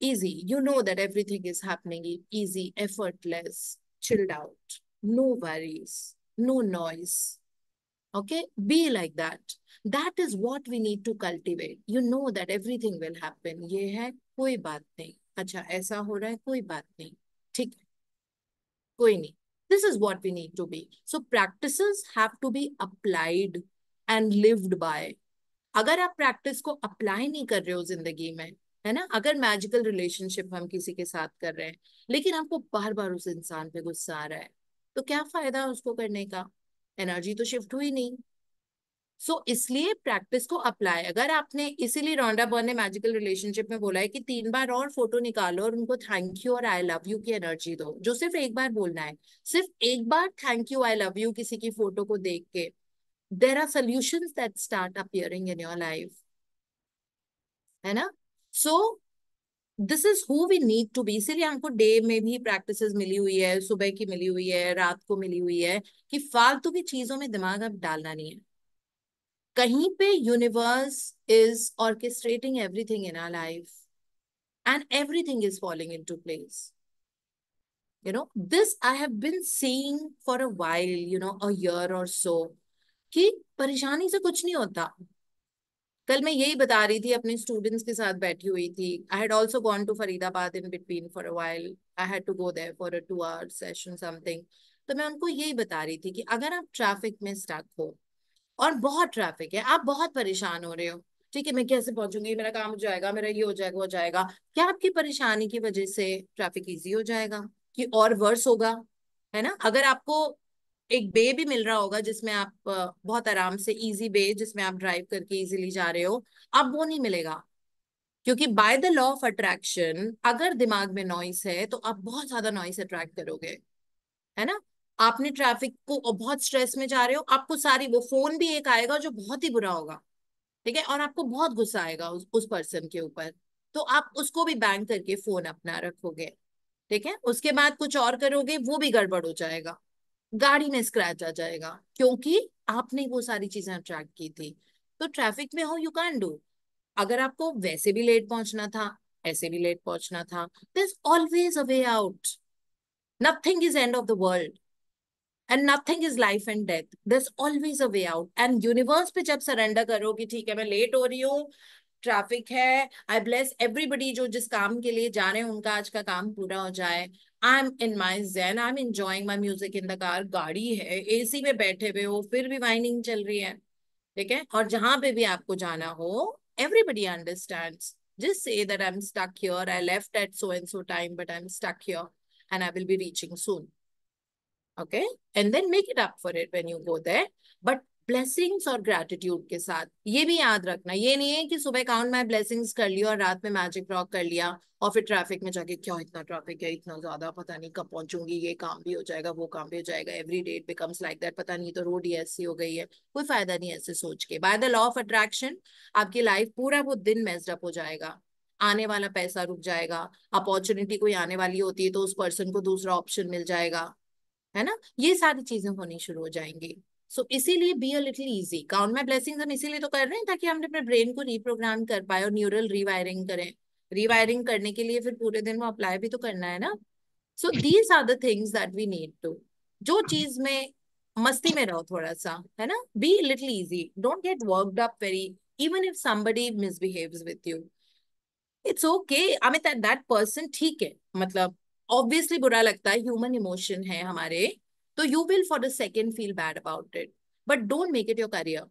Easy. You know that everything is happening easy, effortless, chilled out. No worries, no noise. Okay? Be like that. That is what we need to cultivate. You know that everything will happen. Ye hai, koi baat nahi. Acha, aisa ho raha hai, koi baat nahi. ठीक कोई नहीं this is what we need to be so practice have to be applied अगर आप practice को apply नहीं कर रहे हो जिंदगी में है ना अगर मैजिकल रिलेशनशिप हम किसी के साथ कर रहे हैं लेकिन आपको बार बार उस इंसान पे गुस्सा आ रहा है तो क्या फायदा है उसको करने का एनर्जी तो शिफ्ट हुई नहीं सो so, इसलिए प्रैक्टिस को अप्लाई अगर आपने इसीलिए रोंडा बर्न ने मैजिकल रिलेशनशिप में बोला है कि तीन बार और फोटो निकालो और उनको थैंक यू और आई लव यू की एनर्जी दो जो सिर्फ एक बार बोलना है सिर्फ एक बार thank you I love you किसी की फोटो को देख के there are solution that start appearing in your life है ना so this is who we need to be इसीलिए हमको डे में भी प्रैक्टिस मिली हुई है सुबह की मिली हुई है रात को मिली हुई है कि फालतू की चीजों में दिमाग अब डालना नहीं है कहीं पे universe is orchestrating everything in our life and everything is falling into place you know this I have been seeing for a while you know a year or so कि परेशानी से कुछ नहीं होता कल मैं यही बता रही थी अपने स्टूडेंट्स के साथ बैठी हुई थी I had also gone to Faridabad in between for a while I had to go there for a two hour session something तो मैं उनको यही बता रही थी कि अगर आप ट्रैफिक में स्टक हो और बहुत ट्रैफिक है आप बहुत परेशान हो रहे हो ठीक है मैं कैसे पहुंचूंगी मेरा काम हो जाएगा मेरा ये हो जाएगा वो जाएगा क्या आपकी परेशानी की वजह से ट्रैफिक ईजी हो जाएगा कि और वर्स होगा है ना अगर आपको एक बे भी मिल रहा होगा जिसमें आप बहुत आराम से इजी बे जिसमें आप ड्राइव करके इजीली जा रहे हो अब वो नहीं मिलेगा क्योंकि by the law of attraction अगर दिमाग में नॉइस है तो आप बहुत ज्यादा नॉइस अट्रैक्ट करोगे है ना आपने ट्रैफिक को बहुत स्ट्रेस में जा रहे हो आपको सारी वो फोन भी एक आएगा जो बहुत ही बुरा होगा ठीक है और आपको बहुत गुस्सा आएगा उस, उस पर्सन के ऊपर तो आप उसको भी बैन करके फोन अपना रखोगे ठीक है उसके बाद कुछ और करोगे वो भी गड़बड़ हो जाएगा गाड़ी में स्क्रैच आ जाएगा क्योंकि आपने वो सारी चीजें अट्रैक्ट की थी तो ट्रैफिक में हो यू कैन डू अगर आपको वैसे भी लेट पहुंचना था ऐसे भी लेट पहुंचना था this always a way out nothing is end of the world and nothing is life and death this always a way out and universe पे जब सरेंडर करो कि ठीक है मैं लेट हो रही हूँ ट्रैफिक है आई ब्लेस एवरीबडी जो जिस काम के लिए जा रहे हैं उनका आज का काम पूरा हो जाए I am in my zen I am enjoying my music in the car गाड़ी है एसी में बैठे हुए हो फिर भी वाइनिंग चल रही है ठीक है और जहां पे भी आपको जाना हो एवरीबडी अंडरस्टैंड जिस say that I'm stuck here. I left so so and so time, but I'm stuck here and I will okay and then make it up for it when you go there but blessings और gratitude के साथ ये भी याद रखना ये नहीं है कि सुबह काउंट मैं ब्लेसिंग्स कर लिया और रात में मैजिक रॉक कर लिया और फिर ट्रैफिक में जाके क्या इतना ट्रैफिक है इतना ज्यादा पता नहीं कब पहुंचूंगी ये काम भी हो जाएगा वो काम भी हो जाएगा every date becomes like that पता नहीं तो रोड ही ऐसी हो गई है कोई फायदा नहीं ऐसे सोच के by the law of attraction आपकी लाइफ पूरा वो दिन मेजडअप हो जाएगा आने वाला पैसा रुक जाएगा अपॉर्चुनिटी कोई आने वाली होती है तो उस पर्सन को दूसरा ऑप्शन मिल जाएगा है ना ये सारी चीजें होनी शुरू हो जाएंगी सो इसीलिए be a little easy count my blessing हम इसीलिए तो कर रहे हैं ताकि हम अपने ब्रेन को रिप्रोग्राम कर पाए और न्यूरल रिवायरिंग करें रिवायरिंग करने के लिए फिर पूरे दिन वो अप्लाई भी तो करना है ना so these are the things that we need to जो चीज में मस्ती में रहो थोड़ा सा है ना be little easy don't get work up very even if somebody misbehaves with you it's okay I mean that that person theek hai matlab obviously बुरा लगता है ह्यूमन इमोशन है हमारे तो you will for the second feel bad about it but don't make it your career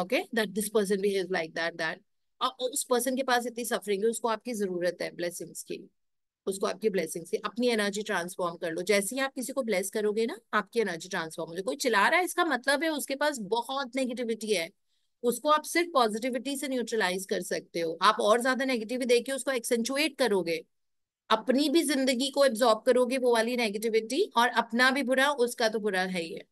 okay that this person behave like that that उस person के पास इतनी सफरिंग है उसको आपकी जरूरत है ब्लेसिंग्स की उसको आपकी ब्लेसिंग्स की अपनी एनर्जी ट्रांसफॉर्म कर लो जैसे ही आप किसी को ब्लेस करोगे ना आपकी एनर्जी ट्रांसफॉर्म हो जाए कोई चिल्ला रहा है इसका मतलब है उसके पास बहुत नेगेटिविटी है उसको आप सिर्फ पॉजिटिविटी से न्यूट्रलाइज कर सकते हो आप और ज्यादा नेगेटिव देखिए उसको एक्सेंचुएट करोगे अपनी भी जिंदगी को एब्जॉर्ब करोगे वो वाली नेगेटिविटी और अपना भी बुरा उसका तो बुरा है ही है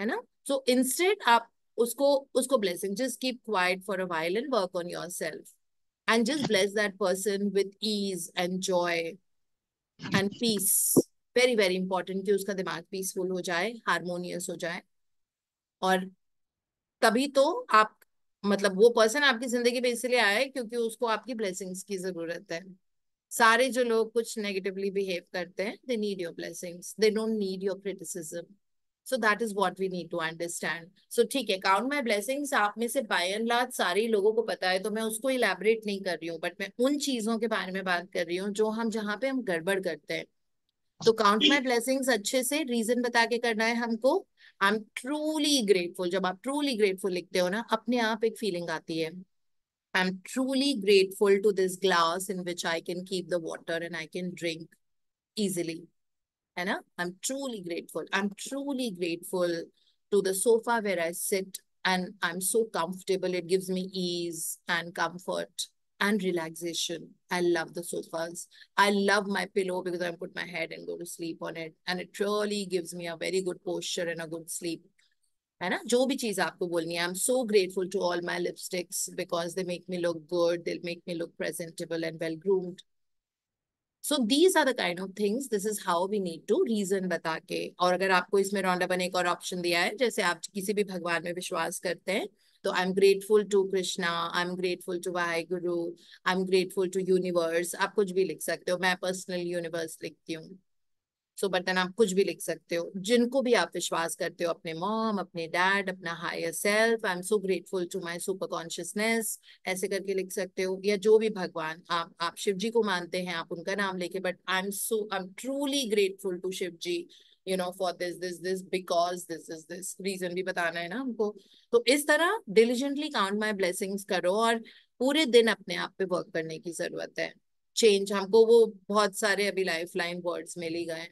है ना सो so इंस्टेंट आप उसको उसको blessing just keep quiet for a while and work on yourself and just bless that person with ease and joy and peace very very important कि उसका दिमाग पीसफुल हो जाए हारमोनियस हो जाए और तभी तो आप मतलब वो पर्सन आपकी जिंदगी में इसलिए आया है क्योंकि उसको आपकी ब्लेसिंग्स की जरूरत है सारे जो लोग कुछ नेगेटिवली बिहेव करते हैं they need your blessings they don't need your criticism so that is what we need to understand so ठीक है काउंट माय ब्लेसिंग्स आप में से बाय एंड लार्ज सारे लोगों को पता है तो मैं उसको इलेबरेट नहीं कर रही हूँ बट मैं उन चीजों के बारे में बात कर रही हूँ जो हम जहाँ पे हम गड़बड़ करते हैं तो काउंट माई ब्लेसिंग्स अच्छे से रीजन बता के करना है हमको आई एम ट्रूली ग्रेटफुल जब आप ट्रूली ग्रेटफुल लिखते हो ना अपने आप एक फीलिंग आती है I'm truly grateful to this glass in which I can keep the water and I can drink easily. And I'm truly grateful. I'm truly grateful to the sofa where I sit and I'm so comfortable. It gives me ease and comfort and relaxation. I love the sofas. I love my pillow because I put my head and go to sleep on it. And it truly gives me a very good posture and a good sleep. है ना जो भी चीज आपको बोलनी है I am so grateful to all my lipsticks because they make me look good they make me look presentable and well groomed so these are the kind of things this is how we need to reason बता के और अगर आपको इसमें round अपन एक और option दिया है जैसे आप किसी भी भगवान में विश्वास करते हैं तो I am grateful to Krishna I am grateful to Waheguru I am grateful to universe आप कुछ भी लिख सकते हो मैं पर्सनल यूनिवर्स लिखती हूँ सो so, आप कुछ भी लिख सकते हो जिनको भी आप विश्वास करते हो अपने मॉम अपने डैड अपना higher self I am so grateful to my super consciousness ऐसे करके लिख सकते हो या जो भी भगवान आप आप शिव जी को मानते हैं आप उनका नाम लेके but I am so I am truly grateful to Shiv ji you know for this this this because this is this reason भी बताना है ना हमको तो इस तरह डिलीजेंटली काउंट माई ब्लेसिंग्स करो और पूरे दिन अपने आप पे वर्क करने की जरूरत है चेंज हमको वो बहुत सारे अभी लाइफ लाइन वर्ड्स मिली गए गए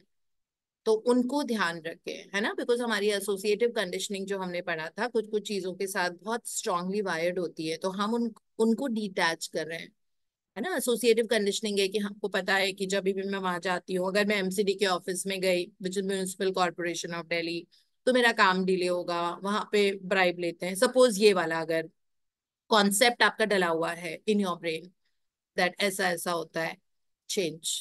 तो उनको ध्यान रखें है ना बिकॉज हमारी एसोसिएटिव कंडीशनिंग जो हमने पढ़ा था कुछ कुछ चीजों के साथ बहुत स्ट्रांगली वायर्ड होती है तो हम उन उनको डिटैच कर रहे हैं है ना एसोसिएटिव कंडीशनिंग है कि हमको पता है कि जब भी मैं वहां जाती हूँ अगर मैं एमसीडी के ऑफिस में गई which is municipal corporation of Delhi तो मेरा काम डिले होगा वहां पे ब्राइब लेते हैं सपोज ये वाला अगर कॉन्सेप्ट आपका डला हुआ है इन योर ब्रेन दैट ऐसा ऐसा होता है change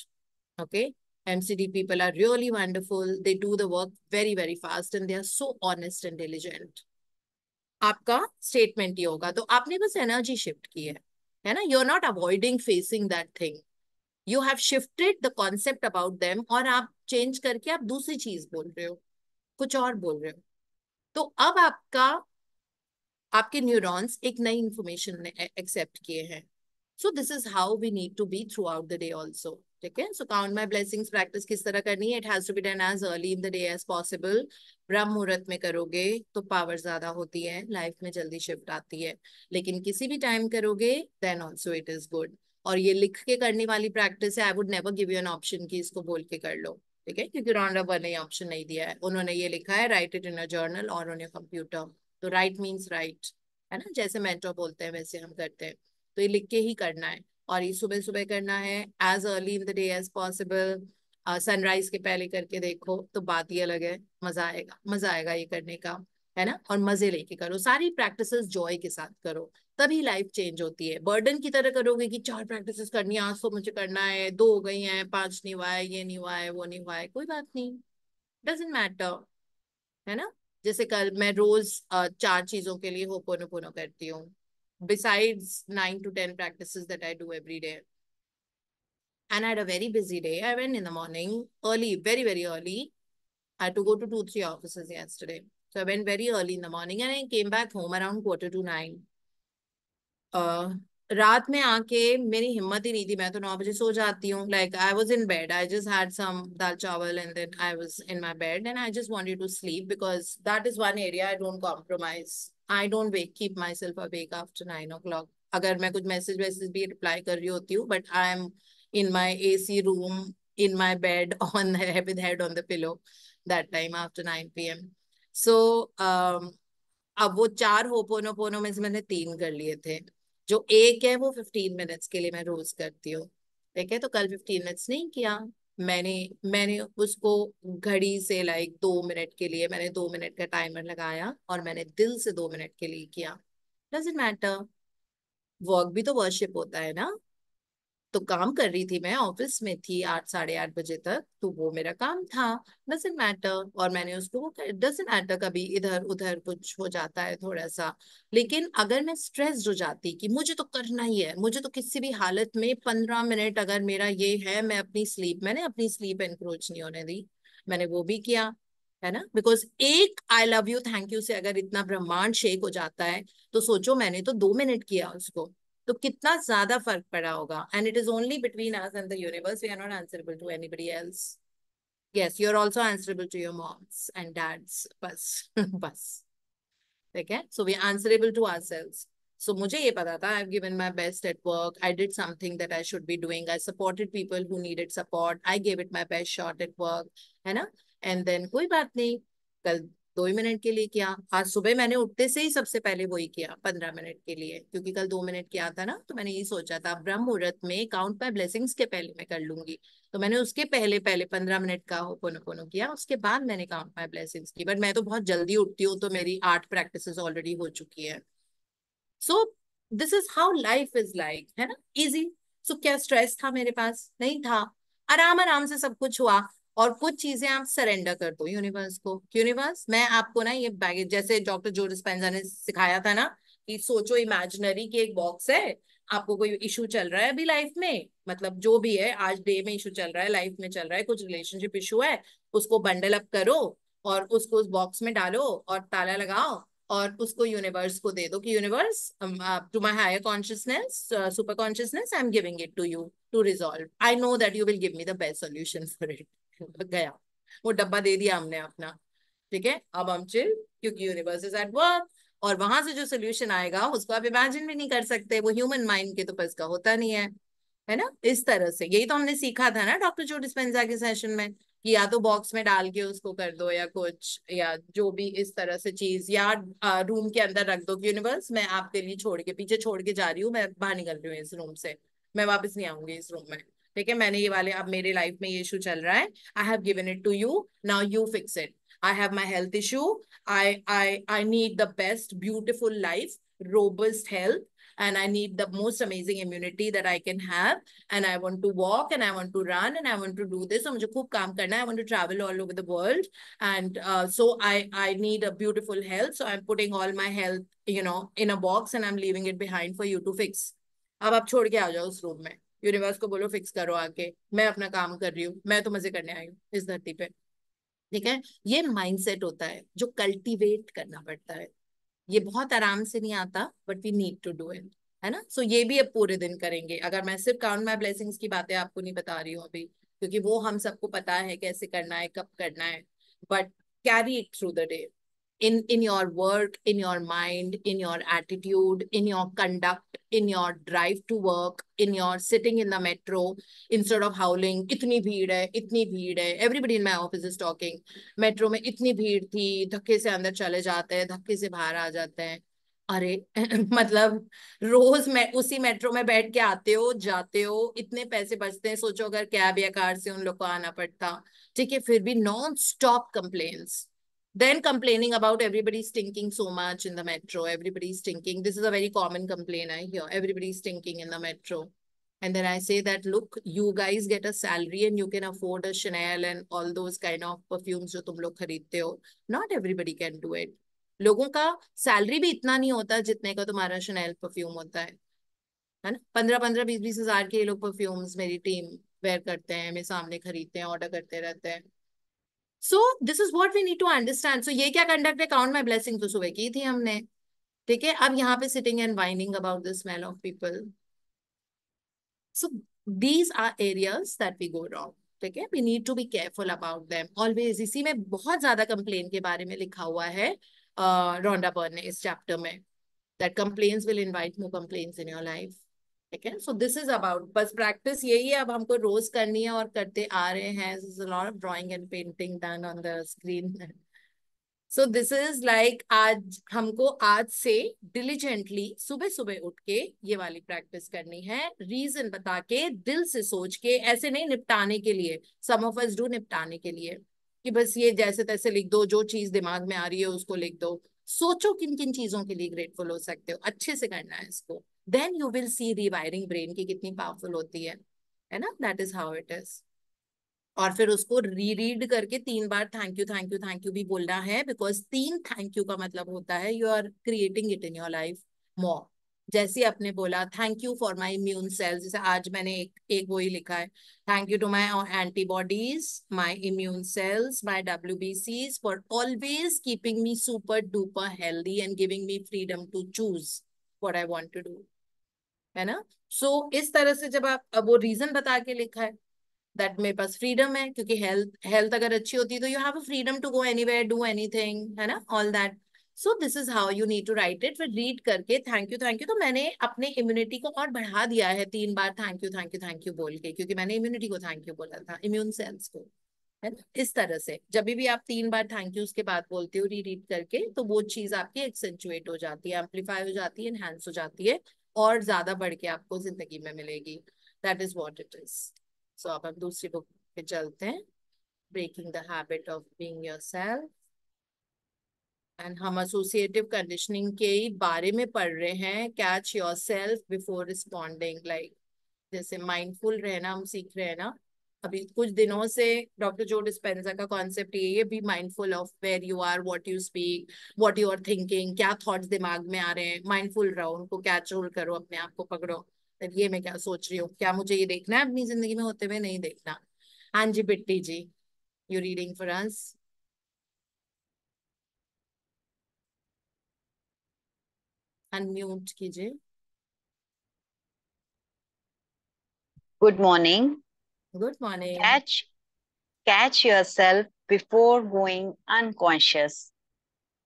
okay okay? MCD people are really wonderful. They do the work very, very fast and they are so honest and diligent. आपका स्टेटमेंट ये होगा तो आपने बस एनर्जी शिफ्ट की है है ना you are not avoiding facing that thing you have shifted the concept about them और आप चेंज करके आप दूसरी चीज बोल रहे हो कुछ और बोल रहे हो तो अब आपका आपके न्यूरॉन्स एक नई इंफॉर्मेशन ने एक्सेप्ट किए हैं so this is how we need to be through the day also ठीक है so count my blessing practice किस तरह करनी है it has to be done as early in the day as possible ब्रह्म मुहूर्त में करोगे तो पावर ज्यादा होती है लाइफ में जल्दी शिफ्ट आती है लेकिन किसी भी टाइम करोगे then also it is good और ये लिख के करने वाली प्रैक्टिस है I would never give you an option की इसको बोल के कर लो ठीक है क्योंकि राउंड अपर ने ऑप्शन नहीं दिया है उन्होंने ये लिखा है write it in a journal और ऑन योर कंप्यूटर तो राइट मीन्स राइट है ना जैसे मेंटो बोलते हैं वैसे हम करते हैं तो ये लिख के ही करना है और ये सुबह सुबह करना है as early in the day as possible sunrise के पहले करके देखो तो बात ही अलग है मजा आएगा मजा आएगा ये करने का है ना और मजे लेके करो सारी प्रैक्टिस जॉय के साथ करो तभी लाइफ चेंज होती है बर्डन की तरह करोगे कि चार प्रैक्टिस करनी है आज तो मुझे करना है दो हो गई हैं पांच नहीं हुआ है ये नहीं हुआ है वो नहीं हुआ है कोई बात नहीं डजेंट मैटर है ना जैसे कल मैं रोज चार चीजों के लिए होपोनोपोनो करती हूँ besides nine to 10 practices that I do every day. And I had a very busy day. I went in the morning early, very, very early. I had to go to two, three offices yesterday. So I went very early in the morning and I came back home around quarter to nine. Uh, रात में आके मेरी हिम्मत ही नहीं थी मैं तो नौ बजे सो जाती हूँ like I was in bed I just had some dal chawal and then I was in my bed and I just wanted to sleep because that is one area I don't compromise I don't wake keep myself awake after nine o'clock अगर मैं कुछ message वैसेज भी reply कर रही होती हूँ but I am in my A C room in my bed on with head on the pillow that time after nine P M so अब वो चार हो पोनो पोनो में से मैंने तीन कर लिए थे जो एक है वो फिफ्टीन मिनट्स के लिए मैं रोज करती हूँ ठीक है तो कल फिफ्टीन मिनट्स नहीं किया मैंने मैंने उसको घड़ी से लाइक दो मिनट के लिए मैंने दो मिनट का टाइमर लगाया और मैंने दिल से दो मिनट के लिए किया डज इट मैटर वर्क भी तो वर्शिप होता है ना तो काम कर रही थी मैं ऑफिस में थी आठ साढ़े आठ बजे तक तो वो मेरा काम था डजेंट मैटर और मैंने उसको डजेंट मैटर कभी इधर उधर कुछ हो जाता है थोड़ा सा लेकिन अगर मैं स्ट्रेस हो जाती कि मुझे तो करना ही है मुझे तो किसी भी हालत में पंद्रह मिनट अगर मेरा ये है मैं अपनी स्लीप मैंने अपनी स्लीप एनक्रोच नहीं होने दी मैंने वो भी किया है ना बिकॉज एक I love you thank you से अगर इतना ब्रह्मांड शेक हो जाता है तो सोचो मैंने तो दो मिनट किया उसको तो कितना ज्यादा फर्क पड़ा होगा and it is only between us and the universe we are not answerable to anybody else yes you are also answerable to your moms and dads बस बस ठीक है so we are answerable to ourselves so मुझे ये पता था I have given my best at work I did something that I should be doing I supported people who needed support I give it my best shot at work है ना and then कोई बात नहीं कल दो ही minute के लिए किया आज सुबह मैंने उठते से ही सबसे पहले वही किया पंद्रह मिनट के लिए क्योंकि कल दो मिनट किया था ना तो मैंने ये सोचा था ब्रह्म मुहूर्त में काउंट बाय ब्लेसिंग्स के पहले मैं कर लूंगी तो मैंने उसके पहले पहले पंद्रह मिनट का पोनो पोनो किया उसके बाद मैंने काउंट बाय ब्लेसिंग्स की बट मैं तो बहुत जल्दी उठती हूँ तो मेरी आठ प्रैक्टिस ऑलरेडी हो चुकी है so this is how life is like है ना इजी सो क्या स्ट्रेस था मेरे पास नहीं था आराम आराम से सब कुछ हुआ और कुछ चीजें आप सरेंडर कर दो यूनिवर्स को यूनिवर्स मैं आपको ना ये बैगेज जैसे डॉक्टर जो डिस्पेंजा ने सिखाया था ना कि सोचो इमेजिनरी की एक बॉक्स है आपको कोई इशू चल रहा है अभी लाइफ में मतलब जो भी है आज डे में इशू चल रहा है लाइफ में चल रहा है कुछ रिलेशनशिप इशू है उसको बंडल अप करो और उसको उस बॉक्स में डालो और ताला लगाओ और उसको यूनिवर्स को दे दो कि universe to my higher consciousness super consciousness I am giving it to you to resolve I know that you will give me the best solution for it गया वो डब्बा दे दिया हमने अपना ठीक है अब हम चिल क्योंकि यूनिवर्स इज एट वर्क और वहां से जो सोल्यूशन आएगा उसको आप इमेजिन भी नहीं कर सकते वो ह्यूमन माइंड के तो पास का होता नहीं है है ना इस तरह से यही तो हमने सीखा था ना डॉक्टर जो डिस्पेंसा के सेशन में कि या तो बॉक्स में डाल के उसको कर दो या कुछ या जो भी इस तरह से चीज या रूम के अंदर रख दो यूनिवर्स मैं आपके लिए छोड़ के पीछे छोड़ के जा रही हूँ मैं बाहर निकल रही हूँ इस रूम से मैं वापस नहीं आऊंगी इस रूम में ठीक है मैंने ये वाले अब मेरे लाइफ में ये इशू चल रहा है I have given it to you now you fix it I have my health issue I I I need the best beautiful life robust health and I need the most amazing immunity that I can have. And I want to walk and I want to run and I want to do this. I want to travel all over the world. And uh, so I, I need a beautiful health. So I'm putting all my health, you know, in a box and I'm leaving it behind for you to fix. अब आप छोड़ के आ जाओ उस room में universe को बोलो fix करो आके मैं अपना काम कर रही हूँ मैं तो मजे करने आई हूँ इस धरती पे ठीक है ये माइंडसेट होता है जो कल्टीवेट करना पड़ता है ये बहुत आराम से नहीं आता but we need to do it है ना सो so, ये भी अब पूरे दिन करेंगे अगर मैं सिर्फ काउंट माई ब्लेसिंग्स की बातें आपको नहीं बता रही हूँ अभी क्योंकि वो हम सबको पता है कैसे करना है कब करना है but carry it through the day in in your work in your mind in your attitude in your conduct in your drive to work in your sitting in the metro instead of howling itni bheed hai itni bheed hai everybody in my office is talking metro mein itni bheed thi dhakke se andar chale jate hain dhakke se bahar aa jate hain अरे मतलब रोज मैं उसी metro में बैठ के आते हो जाते हो इतने पैसे बचते हैं सोचो अगर कैब या कार से उन लोग को आना पड़ता ठीक है फिर भी non stop complaints Then complaining about everybody stinking so much in the metro, everybody stinking. This is a very common complaint I hear. everybody stinking in the metro. And then I say that, look, you guys get a salary and you can afford a Chanel and all those kind of perfumes jo tum log kharidte ho Not everybody can do it. logon ka salary bhi itna nahi hota jitne ka tumhara chanel perfume hota hai है ना पंद्रह पंद्रह बीस बीस हजार के ये लोग परफ्यूम्स मेरी टीम वेयर करते हैं मेरे सामने खरीदते हैं ऑर्डर करते रहते हैं so this is what we need to understand so ये क्या कंडक्ट है काउंट माई ब्लेसिंग तो सुबह की थी हमने ठीक है अब यहाँ पे sitting and whining about the smell of people so these are areas that we go wrong ठीक है we need to be careful about them always इसी में बहुत ज्यादा कंप्लेन के बारे में लिखा हुआ है रोंडा बर्न ने इस चैप्टर में that complains will invite more complains in your life ठीक है सो दिस इज अबाउट बस प्रैक्टिस यही है अब हमको रोज करनी है और करते आ रहे हैं lot of drawing and painting done on the screen so this is like आज हमको आज से डिलीजेंटली सुबह सुबह उठ के ये वाली प्रैक्टिस करनी है रीजन बता के दिल से सोच के ऐसे नहीं निपटाने के लिए सम ऑफ अस डू निपटाने के लिए कि बस ये जैसे तैसे लिख दो जो चीज दिमाग में आ रही है उसको लिख दो सोचो किन किन चीजों के लिए ग्रेटफुल हो सकते हो अच्छे से करना है इसको then you will see rewiring brain की कितनी पावरफुल होती है है ना that is how it is और फिर उसको री रीड करके तीन बार thank you thank you thank you भी बोलना है बिकॉज तीन थैंक यू का मतलब होता है you are creating it in your life more जैसे आपने बोला thank you for my immune cells जैसे आज मैंने एक एक वो ही लिखा है thank you to my antibodies my immune cells my डब्ल्यूबीसीज for always keeping me super duper healthy and giving me freedom to choose what I want to do है ना सो so, इस तरह से जब आप अब वो रीजन बता के लिखा है दैट मेरे पास फ्रीडम है क्योंकि हेल्थ हेल्थ अगर अच्छी होती तो you have a freedom to go anywhere do anything है ना all that so this is how you need to write it फिर रीड करके थैंक यू थैंक यू तो मैंने अपने इम्यूनिटी को और बढ़ा दिया है तीन बार thank you thank you thank you बोल के क्योंकि मैंने इम्यूनिटी को थैंक यू बोला था इम्यून सेल्स को है ना इस तरह से जब भी आप तीन बार थैंक यू उसके बाद बोलते हो री रीड करके तो वो चीज आपकी एक्सेंचुएट हो जाती है एम्पलीफाई हो जाती है एनहेंस हो जाती है और ज्यादा बढ़ के आपको जिंदगी में मिलेगी that is what it is so अब हम दूसरी बुक पे चलते हैं breaking the habit of being yourself and हम एसोसिएटिव कंडीशनिंग के ही बारे में पढ़ रहे हैं catch yourself before responding like जैसे माइंडफुल रहना हम सीख रहे हैं ना अभी कुछ दिनों से डॉक्टर जो डिस्पेंसर का कॉन्सेप्ट ये है be mindful of where you are what you speak what you are thinking क्या थॉट्स दिमाग में आ रहे हैं माइंडफुल रहो उनको कैच होल्ड करो अपने आप को पकड़ो तब ये मैं क्या सोच रही हूँ क्या मुझे ये देखना है अपनी जिंदगी में होते हुए नहीं देखना हाँ जी Bitty ji you reading for us unmute कीजिए good morning Good morning. Catch, catch yourself before going unconscious.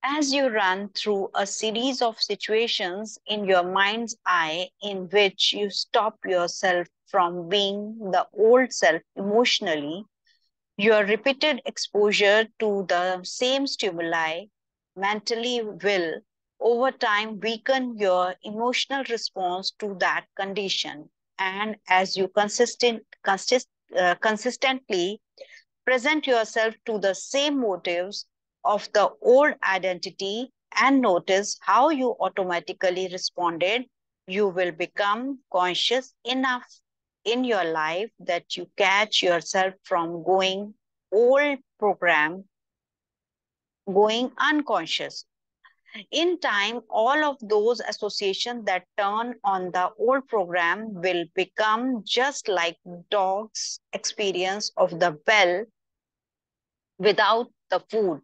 As you run through a series of situations in your mind's eye in which you stop yourself from being the old self emotionally, your repeated exposure to the same stimuli mentally will over time weaken your emotional response to that condition and as you consistent, consist, uh, consistently present yourself to the same motives of the old identity and notice how you automatically responded, you will become conscious enough in your life that you catch yourself from going old program, going unconscious in time, all of those associations that turn on the old program will become just like dog's experience of the bell without the food.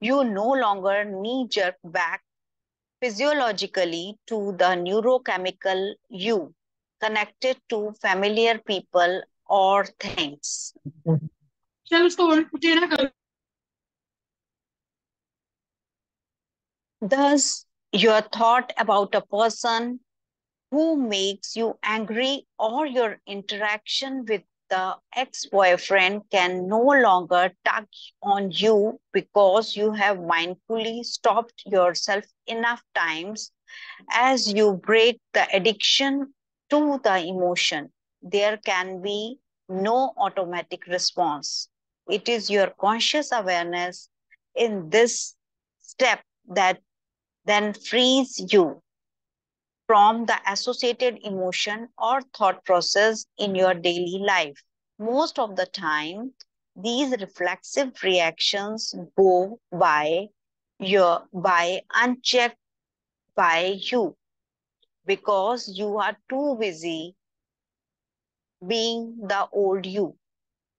You no longer knee jerk back physiologically to the neurochemical you connected to familiar people or things. Does your thought about a person who makes you angry or your interaction with the ex-boyfriend can no longer touch on you because you have mindfully stopped yourself enough times as you break the addiction to the emotion there can be no automatic response it is your conscious awareness in this step that then frees you from the associated emotion or thought process in your daily life. Most of the time, these reflexive reactions go by your by unchecked by you because you are too busy being the old you.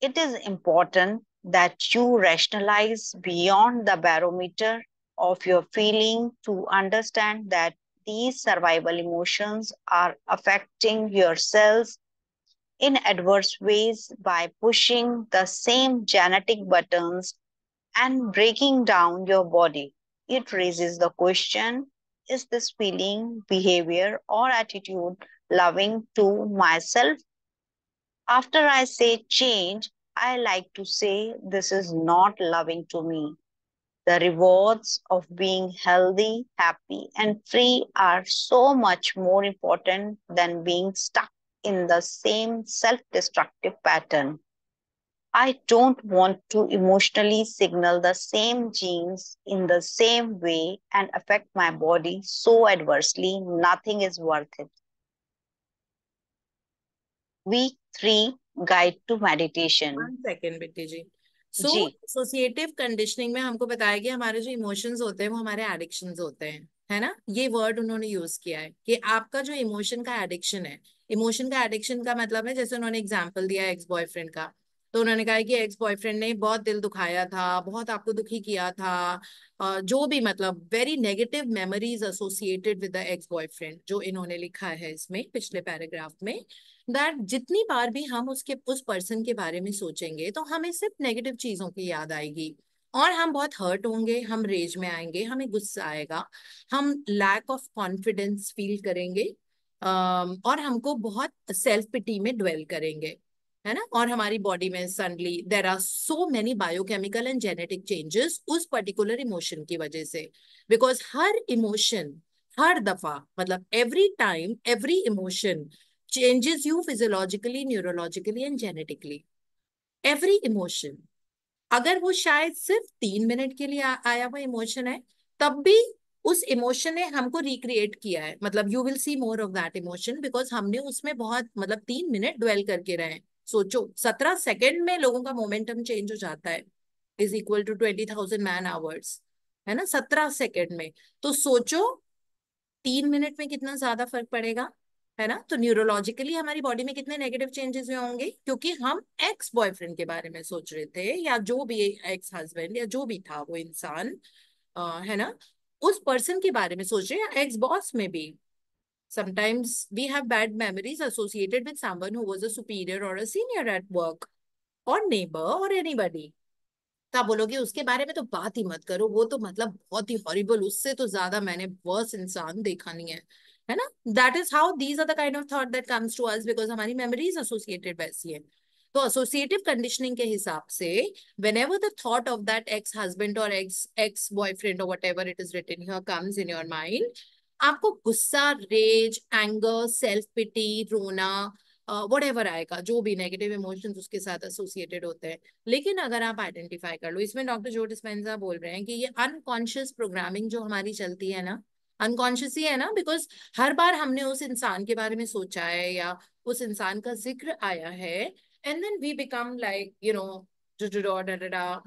It is important that you rationalize beyond the barometer of your feeling to understand that these survival emotions are affecting yourselves in adverse ways by pushing the same genetic buttons and breaking down your body. It raises the question is this feeling, behavior, or attitude loving to myself? After I say change, I like to say this is not loving to me. The rewards of being healthy, happy, and free are so much more important than being stuck in the same self destructive pattern. I don't want to emotionally signal the same genes in the same way and affect my body so adversely, nothing is worth it. Week 3 Guide to Meditation. One second, Bitty so associative conditioning में हमको बताया गया हमारे जो emotions होते हैं वो हमारे एडिक्शन होते हैं है ना ये वर्ड उन्होंने यूज किया है कि आपका जो इमोशन का एडिक्शन है इमोशन का एडिक्शन का मतलब है जैसे उन्होंने एग्जाम्पल दिया है एक्स बॉयफ्रेंड का तो उन्होंने कहा कि एक्स बॉयफ्रेंड ने बहुत दिल दुखाया था बहुत आपको दुखी किया था जो भी मतलब very negative memories associated with the ex boyfriend जो इन्होंने लिखा है इसमें पिछले पैराग्राफ में दैट जितनी बार भी हम उसके उस पर्सन के बारे में सोचेंगे तो हमें सिर्फ नेगेटिव चीजों की याद आएगी और हम बहुत हर्ट होंगे हम रेज में आएंगे हमें गुस्सा आएगा हम लैक ऑफ कॉन्फिडेंस फील करेंगे और हमको बहुत सेल्फ पिटी में ड्वेल करेंगे है ना और हमारी बॉडी में suddenly there are so many biochemical and genetic changes उस पर्टिकुलर इमोशन की वजह से बिकॉज हर इमोशन हर दफा मतलब every time every emotion changes you physiologically neurologically and genetically every emotion अगर वो शायद सिर्फ तीन मिनट के लिए आ, आया हुआ इमोशन है तब भी उस इमोशन ने हमको रिक्रिएट किया है मतलब you will see more of that emotion because हमने उसमें बहुत मतलब तीन मिनट ड्वेल करके रहे सोचो सत्रह सेकेंड में लोगों का मोमेंटम चेंज हो जाता है is equal to twenty thousand man hours है ना सत्रह सेकेंड में तो सोचो तीन मिनट में कितना ज्यादा फर्क पड़ेगा है ना तो न्यूरोलॉजिकली हमारी बॉडी में कितने नेगेटिव चेंजेस हुए होंगे क्योंकि हम एक्स बॉयफ्रेंड के बारे में सोच रहे थे या जो भी एक्स हस्बैंड या जो भी था वो इंसान है ना उस पर्सन के बारे में सोच रहे हैं एक्स बॉस में भी Sometimes we have bad memories associated with someone who was a superior or a senior at work or neighbor or anybody. तब तो बोलोगे उसके बारे में तो बात ही मत करो वो तो मतलब बहुत ही हॉरिबल उससे तो ज्यादा मैंने वर्स इंसान देखा नहीं है है ना that is how these are the kind of thought that comes to us because हमारी मेमोरीज एसोसिएटेड वैसी है तो एसोसिएटिव कंडीशनिंग के हिसाब से whenever the thought of that ex husband और एक्स एक्स बॉयफ्रेंड और whatever it is written comes in your mind आपको गुस्सा रेज एंगर सेल्फ पिटी रोना वट uh, एवर आएगा जो भी नेगेटिव इमोशन उसके साथ एसोसिएटेड होते हैं लेकिन अगर आप आइडेंटिफाई कर लो इसमें डॉक्टर जो डिस्पेंसा बोल रहे हैं कि ये अनकॉन्शियस प्रोग्रामिंग जो हमारी चलती है ना अनकॉन्शियस ही है ना बिकॉज हर बार हमने उस इंसान के बारे में सोचा है या उस इंसान का जिक्र आया है and then we become like you know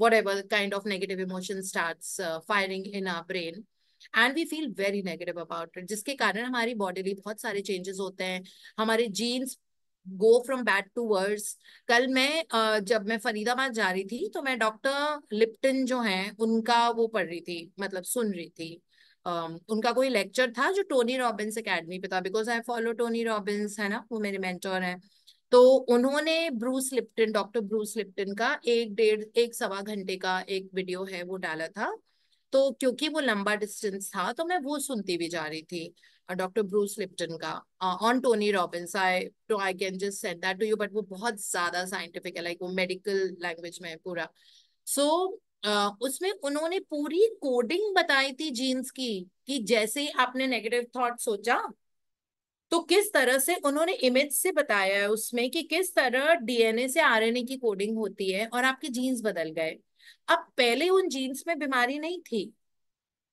whatever kind of negative emotion start firing in our brain and we feel very negative about it जिसके कारण हमारी बॉडीली बहुत सारे चेंजेस होते हैं हमारे genes go from bad to words कल मैं जब मैं फरीदाबाद जा रही थी तो मैं डॉक्टर लिप्टन जो है उनका वो पढ़ रही थी मतलब सुन रही थी Um, उनका कोई लेक्चर था जो टोनी रॉबिन्स एकेडमी पे था because I follow Tony Robbins है ना वो मेरे मेंटोर हैं तो उन्होंने Bruce Lipton doctor Bruce Lipton का एक डेढ़ एक सवा घंटे का एक वीडियो है वो डाला था तो क्योंकि वो लंबा डिस्टेंस था तो मैं वो सुनती भी जा रही थी डॉक्टर ब्रूस लिप्टन का on Tony Robbins I to I can just send that to you but वो बहुत ज्यादा साइंटिफिक है लाइक वो मेडिकल लैंग्वेज में है पूरा सो so, Uh, उसमें उन्होंने पूरी कोडिंग बताई थी जीन्स की कि जैसे ही आपने नेगेटिव थॉट सोचा तो किस तरह से उन्होंने इमेज से बताया है उसमें कि किस तरह डीएनए से आरएनए की कोडिंग होती है और आपके जीन्स बदल गए अब पहले उन जीन्स में बीमारी नहीं थी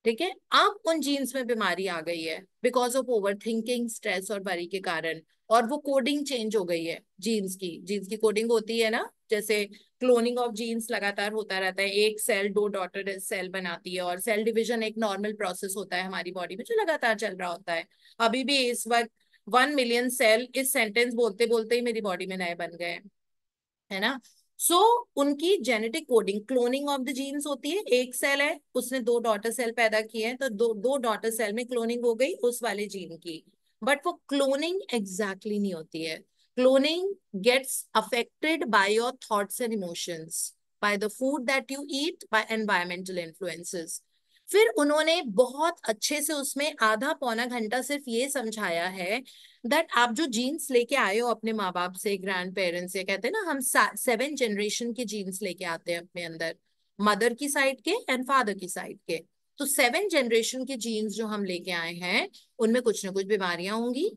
ठीक है अब उन जीन्स में बीमारी आ गई है because of over thinking stress और बरी के कारण और वो कोडिंग चेंज हो गई है जीन्स की जीन्स की कोडिंग होती है ना जैसे क्लोनिंग ऑफ जीन्स लगातार होता रहता है एक सेल दो डॉटर सेल बनाती है और सेल डिविजन एक नॉर्मल प्रोसेस होता है हमारी बॉडी में जो लगातार चल रहा होता है अभी भी इस वक्त वन मिलियन सेल इस सेंटेंस बोलते बोलते ही मेरी बॉडी में नए बन गए है ना सो so, उनकी genetic coding cloning of the genes होती है एक सेल है उसने दो डॉटर सेल पैदा किए हैं तो दो दो डॉटर सेल में क्लोनिंग हो गई उस वाले जीन की बट वो क्लोनिंग एग्जैक्टली exactly नहीं होती है cloning gets affected by your thoughts and emotions by the food that you eat by environmental influences फिर उन्होंने बहुत अच्छे से उसमें आधा पौना घंटा सिर्फ ये समझाया है दैट आप जो जीन्स लेके आए हो अपने माँ बाप से ग्रैंड पेरेंट्स से कहते हैं ना हम सेवन जनरेशन के जीन्स लेके आते हैं अपने अंदर मदर की साइड के एंड फादर की साइड के तो सेवन जनरेशन के जीन्स जो हम लेके आए हैं उनमें कुछ ना कुछ बीमारियां होंगी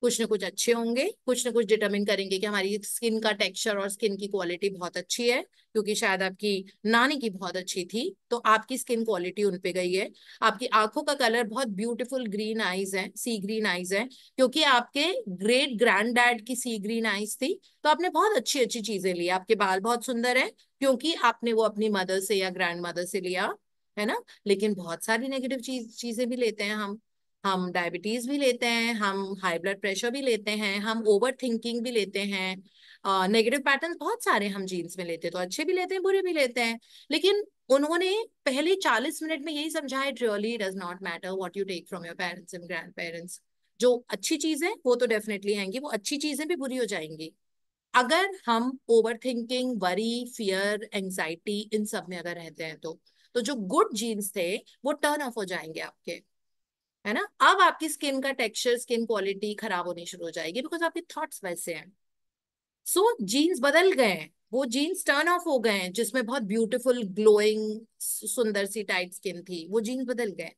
कुछ ना कुछ अच्छे होंगे कुछ ना कुछ डिटरमिन करेंगे कि हमारी स्किन का टेक्सचर और स्किन की क्वालिटी बहुत अच्छी है क्योंकि शायद आपकी नानी की बहुत अच्छी थी तो आपकी स्किन क्वालिटी उन पे गई है आपकी आंखों का कलर बहुत ब्यूटीफुल ग्रीन आईज है सी ग्रीन आईज है क्योंकि आपके ग्रेट ग्रैंड डैड की सी ग्रीन आईज थी तो आपने बहुत अच्छी अच्छी चीजें ली आपके बाल बहुत सुंदर है क्योंकि आपने वो अपनी मदर से या ग्रैंड मदर से लिया है ना लेकिन बहुत सारी नेगेटिव चीज चीजें भी लेते हैं हम हम डायबिटीज़ भी लेते हैं हम हाई ब्लड प्रेशर भी लेते हैं हम ओवर थिंकिंग भी लेते हैं नेगेटिव पैटर्न बहुत सारे हम जीन्स में लेते हैं तो अच्छे भी लेते हैं बुरे भी लेते हैं लेकिन उन्होंने पहले चालीस मिनट में यही समझाया it really does not matter what you take from your parents and grandparents जो अच्छी चीजें वो तो डेफिनेटली आएंगी वो अच्छी चीजें भी बुरी हो जाएंगी अगर हम over thinking worry fear anxiety इन सब में अगर रहते हैं तो तो जो गुड जीन्स थे वो टर्न ऑफ हो जाएंगे आपके है ना अब आपकी स्किन का टेक्सचर स्किन क्वालिटी खराब होनी शुरू हो जाएगी बिकॉज आपके थॉट्स वैसे हैं सो so, जीन्स बदल गए हैं वो जीन्स टर्न ऑफ हो गए हैं जिसमें बहुत ब्यूटीफुल ग्लोइंग सुंदर सी टाइट स्किन थी वो जीन्स बदल गए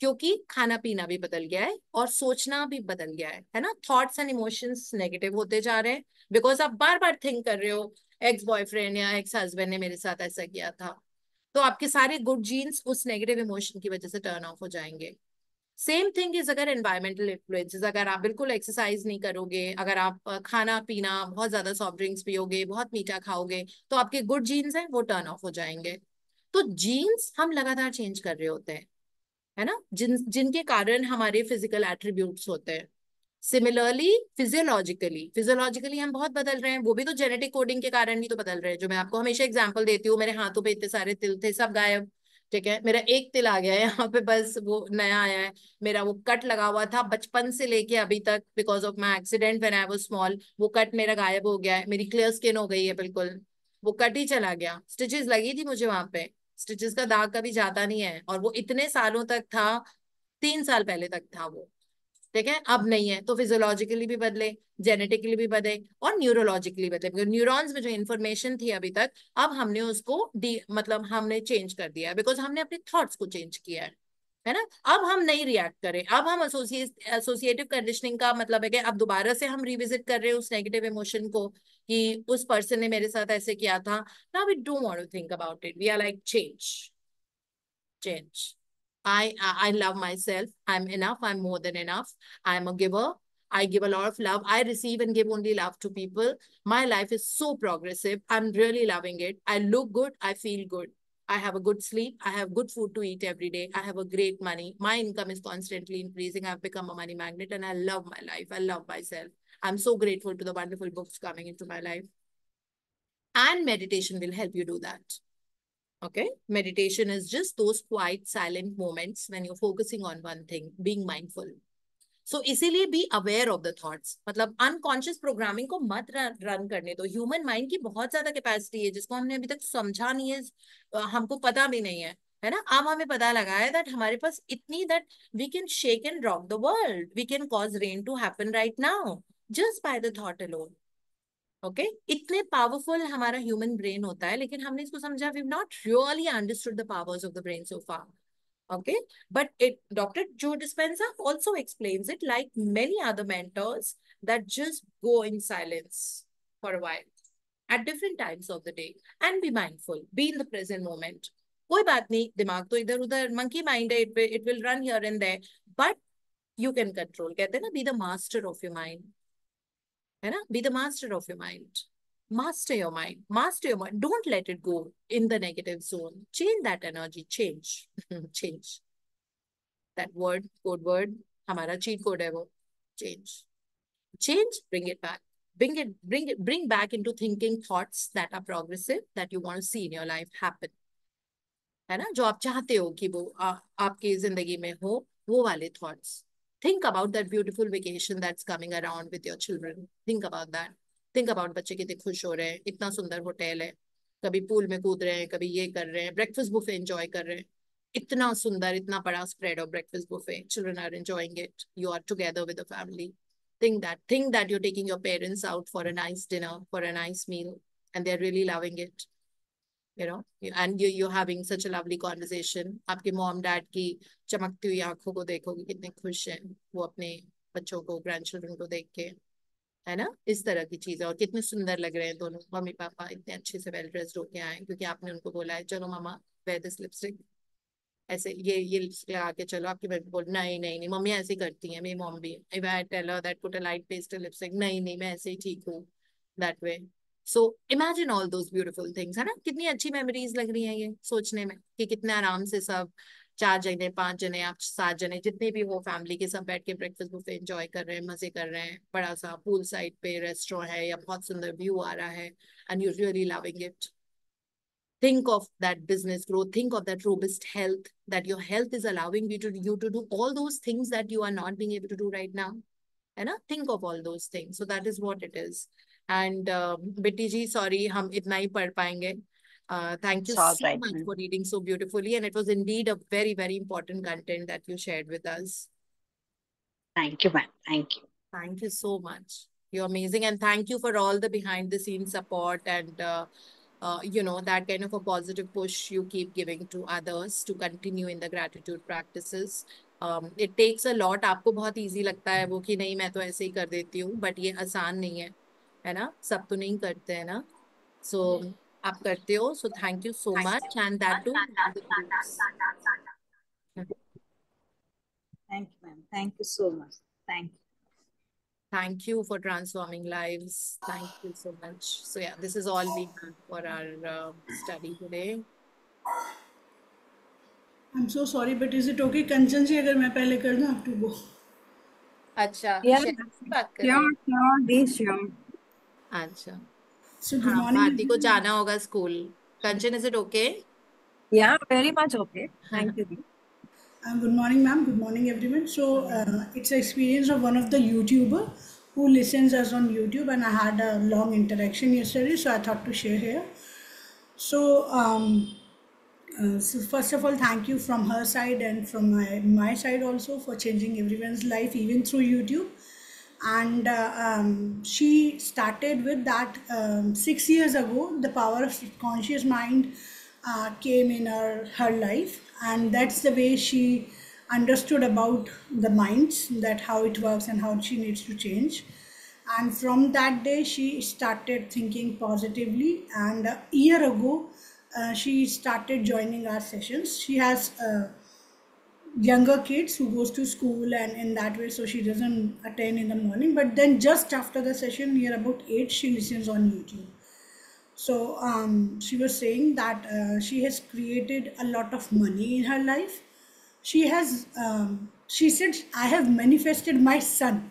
क्योंकि खाना पीना भी बदल गया है और सोचना भी बदल गया है है ना थॉट्स एंड इमोशंस नेगेटिव होते जा रहे हैं बिकॉज आप बार बार थिंक कर रहे हो एक्स बॉयफ्रेंड या एक्स हस्बैंड ने मेरे साथ ऐसा किया था तो आपके सारे गुड जीन्स उस नेगेटिव इमोशन की वजह से टर्न ऑफ हो जाएंगे सेम थिंग इज अगर एनवायरमेंटल इन्फ्लुएंस अगर आप बिल्कुल एक्सरसाइज नहीं करोगे अगर आप खाना पीना बहुत ज्यादा सॉफ्ट ड्रिंक्स पियोगे बहुत मीठा खाओगे तो आपके गुड जीन्स हैं वो टर्न ऑफ हो जाएंगे तो जीन्स हम लगातार चेंज कर रहे होते हैं है ना जिन जिनके कारण हमारे फिजिकल एट्रीब्यूट्स होते हैं सिमिलरली फिजियोलॉजिकली फिजियोलॉजिकली हम बहुत बदल रहे हैं वो भी तो जेनेटिक कोडिंग के कारण भी तो बदल रहे हैं जो मैं आपको हमेशा एग्जाम्पल देती हूँ मेरे हाथों पे इतने सारे तिल थे सब गायब ठीक है मेरा एक तिल आ गया है यहाँ पे बस वो नया आया है मेरा वो कट लगा हुआ था बचपन से लेके अभी तक because of my accident when I वो स्मॉल वो कट मेरा गायब हो गया है मेरी क्लियर स्किन हो गई है बिल्कुल वो कट ही चला गया स्टिचेस लगी थी मुझे वहां पे स्टिचेस का दाग कभी जाता नहीं है और वो इतने सालों तक था तीन साल पहले तक था वो ठीक है अब नहीं है तो फिजियोलॉजिकली भी बदले जेनेटिकली भी बदले और न्यूरोलॉजिकली बदले न्यूरॉन्स में जो इन्फॉर्मेशन थी अभी तक अब हमने उसको डी मतलब हमने चेंज कर दिया बिकॉज हमने अपने थॉट्स को चेंज किया है है ना अब हम नहीं रिएक्ट करें अब हम एसोसिएटिव कंडीशनिंग का मतलब है कि अब दोबारा से हम रिविजिट कर रहे हैं उस नेगेटिव इमोशन को कि उस पर्सन ने मेरे साथ ऐसे किया था ना we don't want to think about it we are like change change I, I love myself. I'm enough. I'm more than enough. I'm a giver. I give a lot of love. I receive and give only love to people. My life is so progressive. I'm really loving it. I look good. I feel good. I have a good sleep. I have good food to eat every day. I have a great money. My income is constantly increasing. I've become a money magnet and I love my life. I love myself. I'm so grateful to the wonderful books coming into my life. And meditation will help you do that. Okay, meditation is just those quiet, silent moments when you're focusing on one thing, being mindful. So so, इसीलिए be aware of the thoughts मतलब unconscious programming को मत run करने दो human mind की बहुत ज्यादा capacity है जिसको हमने अभी तक समझा नहीं है हमको पता भी नहीं है है ना अब हमें पता लगा है दैट हमारे पास इतनी that we can shake and rock the world we can cause rain to happen right now just by the thought alone okay इतने पावरफुल हमारा ह्यूमन ब्रेन होता है लेकिन हमने इसको समझा we not really understood the powers of the brain so far okay but it doctor Joe Dispenza also explains it like many other mentors that just go in silence for while at different times of the day and be mindful be in the present moment कोई बात नहीं दिमाग तो इधर उधर monkey mind है it will run here and there but you can control कहते ना be the master of your mind है ना be the master of your mind master your mind master your mind don't let it go in the negative zone change that energy change change that word code word हमारा cheat code है वो change change bring it back bring it bring it bring back into thinking thoughts that are progressive that you want to see in your life happen hai na jo aap chahte ho ki wo aapki zindagi mein ho wo wale thoughts think about that beautiful vacation that's coming around with your children think about that think about bachche kitne khush ho rahe hain itna sundar hotel hai kabhi pool mein kood rahe hain kabhi ye kar rahe breakfast buffet enjoy kar rahe hain itna sundar itna bada spread of breakfast buffet children are enjoying it you are together with the family think that think that you're taking your parents out for a nice dinner for a nice meal and they're really loving it you know and you you having such a lovely conversation aapke mom dad ki chamakti hui aankhon ko देखोगे कितने खुश हैं वो अपने बच्चों को ग्रैंडचिल्ड्रन को देख के है ना इस तरह की चीजें और कितने सुंदर लग रहे हैं दोनों मम्मी पापा इतने अच्छे से वेल ड्रेस्ड होके आए क्योंकि आपने उनको बोला है चलो मामा वेयर दिस लिपस्टिक ऐसे ये ये लिपस्टिक लगा के चलो आपकी मम्मी बोल नहीं नहीं नहीं मम्मी ऐसे करती है मेरी मॉम भी if I tell that put a light pastel lipstick नहीं नहीं मैं ऐसे ही ठीक हूँ that way so imagine all those beautiful things है ना कितनी अच्छी मेमोरीज लग रही हैं ये सोचने में कि कितने आराम से सब चार जने पांच जने आप सात जने जितने भी हो फैमिली के सब बैठ के ब्रेकफास्ट बुफे एंजॉय कर रहे हैं मजे कर रहे हैं बड़ा सा पूल साइड पे रेस्टोरेंट है या बहुत सुंदर व्यू आ रहा है and you really loving it think of that business growth think of that robust health that your health is allowing you to you to do all those things that you are not being able to do right now and I think of all those things so that is what it is and बेटी जी sorry हम इतना ही पढ़ पाएंगे thank you so much for reading so beautifully and it was indeed a very very important content that you shared with us thank you ma'am thank you thank you so much you're amazing and thank you for all the behind the scenes support and uh, uh, you know that kind of a positive push you keep giving to others to continue in the gratitude practices um, it takes a lot aapko bahut easy lagta hai wo ki nahi main to aise hi kar deti hu but ye aasan nahi hai है ना सब तो नहीं करते हैं ना so so, hmm. आप करते हो so thank you so much and that too thank you ma'am thank you so much thank you thank you for transforming lives thank you so much so yeah this is all we have for our uh, study today i'm so sorry but is it okay kanchan ji agar main pehle kar dun aap to go अच्छा yeah yeah yeah be sure अच्छा so good morning Bharti को जाना होगा school Kanchan is it okay yeah very much okay thank you um, good morning ma'am good morning everyone so uh, it's experience of one of the youtuber who listens us on youtube and i had a long interaction yesterday so i thought to share here so um, uh, so first of all thank you from her side and from my, my side also for changing everyone's life even through youtube and uh, um, she started with that um, six years ago the power of conscious mind uh, came in her her life and that's the way she understood about the minds that how it works and how she needs to change and from that day she started thinking positively and a year ago uh, she started joining our sessions she has uh, younger kids who goes to school and in that way so she doesn't attend in the morning but then just after the session near about 8 she listens on youtube so um, she was saying that uh, she has created a lot of money in her life she has um, she said i have manifested my son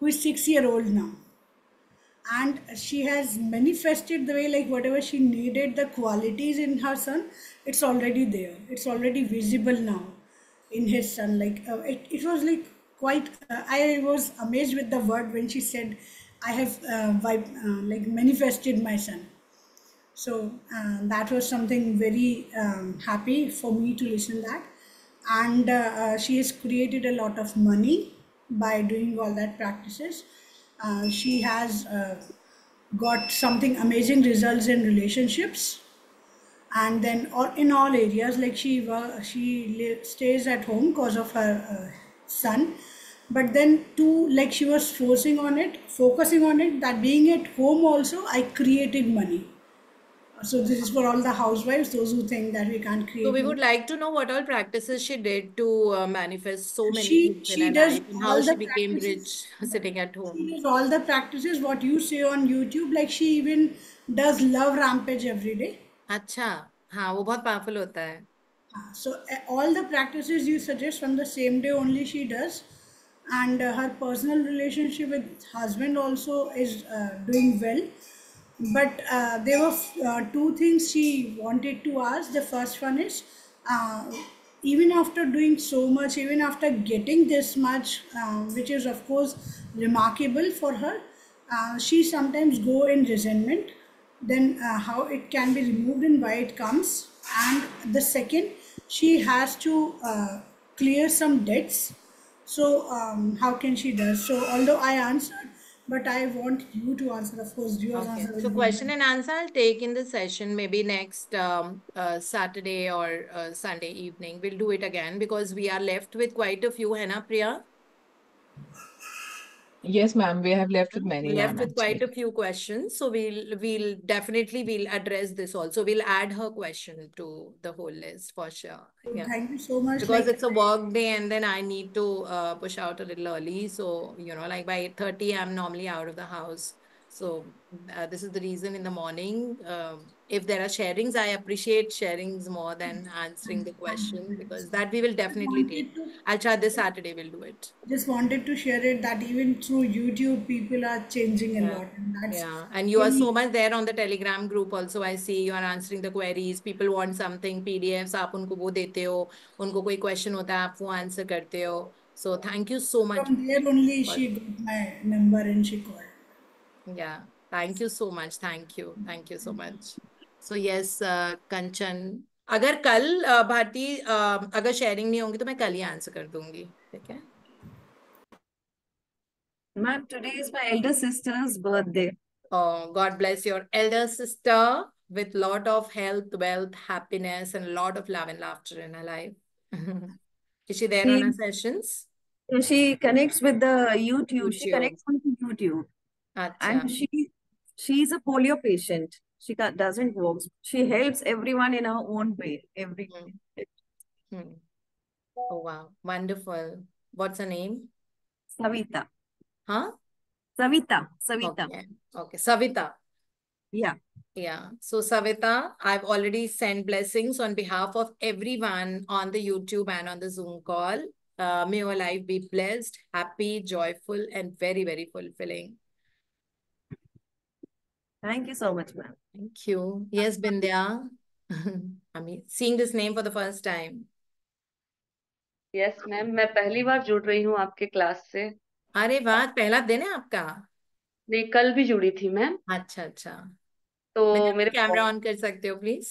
who is six year old now and she has manifested the way like whatever she needed the qualities in her son it's already there it's already visible now in his son like uh, it, it was like quite uh, i was amazed with the word when she said i have uh, vibe, uh, like manifested my son so uh, that was something very um, happy for me to listen that and uh, she has created a lot of money by doing all that practices she has got something amazing results in relationships and then or in all areas like she she stays at home because of her uh, son but then too like she was forcing on it focusing on it that being at home also i created money so this is for all the housewives those who think that we can't create so we money. would like to know what all practices she did to uh, manifest so many she, she does how she became rich sitting at home she does all the practices what you see on youtube like she even does love rampage every day Acha. हाँ वो बहुत powerful होता है so all the practices you suggest from the same day only she does and her personal relationship with husband also is uh, doing well but uh, there were uh, two things she wanted to ask the first one is even after doing so much even after getting this much which is of course remarkable for her she sometimes go in resentment then uh, how it can be removed and why it comes and the second she has to uh, clear some debts so um, how can she does? so although i answered but i want you to answer of course you okay. answer so question and answer i'll take in the session maybe next um, uh, saturday or uh, sunday evening we'll do it again because we are left with quite a few henna priya Yes, ma'am. We have left with many. We left with quite a few questions. So we'll we'll definitely we'll address this also. We'll add her question to the whole list for sure. Yeah. Thank you so much. Because like, it's a work day and then I need to uh, push out a little early. So, you know, like by 8.30, I'm normally out of the house. So uh, this is the reason in the morning. Um, if there are sharings, I appreciate sharings more than answering the question because that we will definitely take. I'll try this Saturday, we'll do it. Just wanted to share it that even through YouTube, people are changing a yeah. lot. And yeah, and you really are so much there on the Telegram group also. I see you are answering the queries. People want something, PDFs, You give वो देते हो उनको कोई question होता है आप वो answer thank you so thank you so much from there only she got my number and thank you yeah thank you so much thank yes, yes uh, Kanchan. अगर कल भारती अगर शेयरिंग नहीं होगी तो मैं कल ही आंसर कर दूंगी ठीक है ma'am today is my elder sister's birthday God bless your elder sister with lot of health, wealth, happiness, and a lot of love and laughter in her life. Is she there in on sessions? She connects with the YouTube. She connects on YouTube. And she she's a polio patient she doesn't work she helps everyone in her own way every mm. Mm. oh wow wonderful what's her name savita huh savita savita okay, okay. savita yeah yeah. So, Savita, I've already sent blessings on behalf of everyone on the YouTube and on the Zoom call. Uh, may your life be blessed, happy, joyful, and very, very fulfilling. Thank you so much, ma'am. Thank you. Yes, Bindya. I mean, seeing this name for the first time. Yes yes, ma'am मैं पहली बार जुड़ रही हूँ आपके class से अरे वाह पहला दिन है आपका नहीं कल भी जुड़ी थी मैम अच्छा अच्छा तो मेरे कैमरा ऑन कर सकते हो प्लीज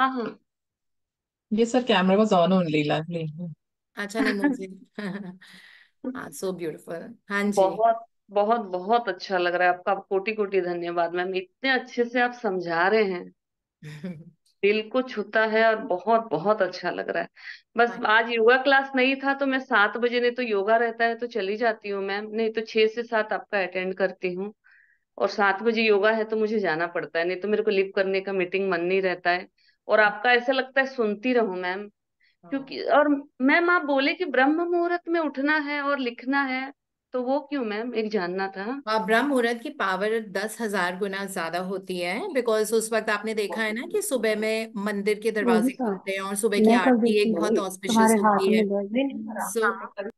हाँ हाँ Yes, sir, camera was on only, lovely. अच्छा नहीं मुझे सो ब्यूटीफुल हाँ जी बहुत बहुत बहुत अच्छा लग रहा है आपका कोटि कोटि धन्यवाद मैम इतने अच्छे से आप समझा रहे हैं दिल को छूता है और बहुत बहुत अच्छा लग रहा है बस हाँ। आज योगा क्लास नहीं था तो मैं सात बजे नहीं तो योगा रहता है तो चली जाती हूँ मैम नहीं तो छह से सात आपका अटेंड करती हूँ और सात बजे योगा है तो मुझे जाना पड़ता है नहीं तो मेरे को लिप करने का मीटिंग मन नहीं रहता है और आपका ऐसा लगता है सुनती रहूं मैम हाँ। क्योंकि और मैम आप बोले कि ब्रह्म मुहूर्त में उठना है और लिखना है तो वो क्यों मैम एक जानना था हाँ ब्रह्म मुहूर्त की पावर दस हजार गुना ज्यादा होती है बिकॉज उस वक्त आपने देखा है ना कि सुबह में मंदिर के दरवाजे तो खुलते हैं और सुबह की आरती एक बहुत ऑस्पिशियस होती है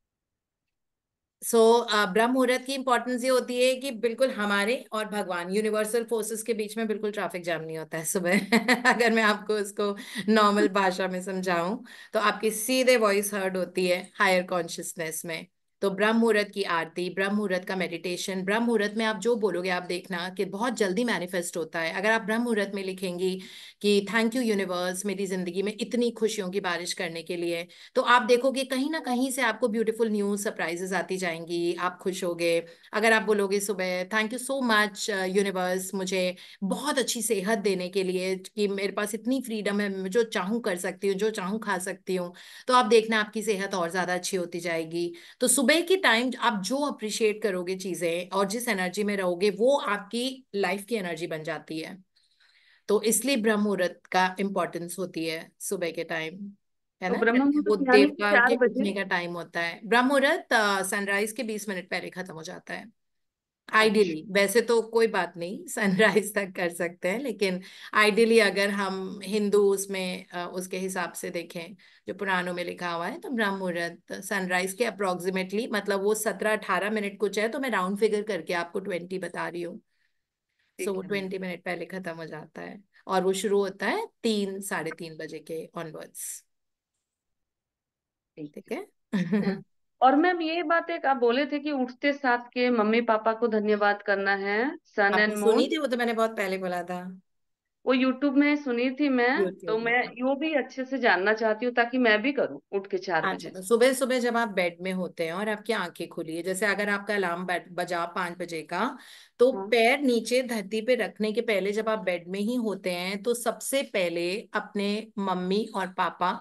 सो हाँ, ब्रह्म मुहूर्त की इम्पोर्टेंस ये होती है कि बिल्कुल हमारे और भगवान यूनिवर्सल फोर्सेस के बीच में बिल्कुल ट्रैफिक जाम नहीं होता है सुबह अगर मैं आपको उसको नॉर्मल भाषा में समझाऊं तो आपकी सीधे वॉइस हर्ड होती है हायर कॉन्शियसनेस में तो ब्रह्म मुहूर्त की आरती ब्रह्म मुहूर्त का मेडिटेशन ब्रह्म मुहूर्त में आप जो बोलोगे आप देखना कि बहुत जल्दी मैनिफेस्ट होता है अगर आप ब्रह्म मुहूर्त में लिखेंगी कि थैंक यू यूनिवर्स मेरी जिंदगी में इतनी खुशियों की बारिश करने के लिए तो आप देखोगे कहीं ना कहीं से आपको ब्यूटीफुल न्यूज सरप्राइजेस आती जाएंगी आप खुश हो अगर आप बोलोगे सुबह thank you so much universe मुझे बहुत अच्छी सेहत देने के लिए कि मेरे पास इतनी फ्रीडम है मैं जो चाहूँ कर सकती हूँ जो चाहूँ खा सकती हूँ तो आप देखना आपकी सेहत और ज्यादा अच्छी होती जाएगी तो सुबह सुबह के टाइम आप जो अप्रिशिएट करोगे चीजें और जिस एनर्जी में रहोगे वो आपकी लाइफ की एनर्जी बन जाती है तो इसलिए ब्रह्म मुहूर्त का इम्पोर्टेंस होती है सुबह के टाइम है तो ना वो देवता के उठने का टाइम होता है ब्रह्म मुहूर्त सनराइज के बीस मिनट पहले खत्म हो जाता है आइडियली अच्छा। वैसे तो कोई बात नहीं सनराइज तक कर सकते हैं लेकिन आइडियली अगर हम हिंदू उसमें उसके हिसाब से देखें जो पुराणों में लिखा हुआ है तो ब्रह्म मुहूर्त सनराइज के अप्रोक्सीमेटली मतलब वो सत्रह अठारह मिनट कुछ है तो मैं राउंड फिगर करके आपको ट्वेंटी बता रही हूँ सो वो ट्वेंटी मिनट पहले खत्म हो जाता है और वो शुरू होता है तीन साढ़े तीन बजे के ऑनवर्ड्स ठीक है और मैम ये बात एक आप बोले थे कि उठते साथ के मम्मी पापा को धन्यवाद करना है सन एंड मून सुनी थी वो तो मैंने बहुत पहले बोला था वो यूट्यूब में सुनी थी मैं YouTube तो मैं यो भी अच्छे से जानना चाहती हूँ ताकि मैं भी करूँ उठ के चार हाँ बजे तो सुबह सुबह जब आप बेड में होते हैं और आपकी आंखें खुली है जैसे अगर आपका अलार्म बजा पांच बजे का तो हाँ। पैर नीचे धरती पे रखने के पहले जब आप बेड में ही होते हैं तो सबसे पहले अपने मम्मी और पापा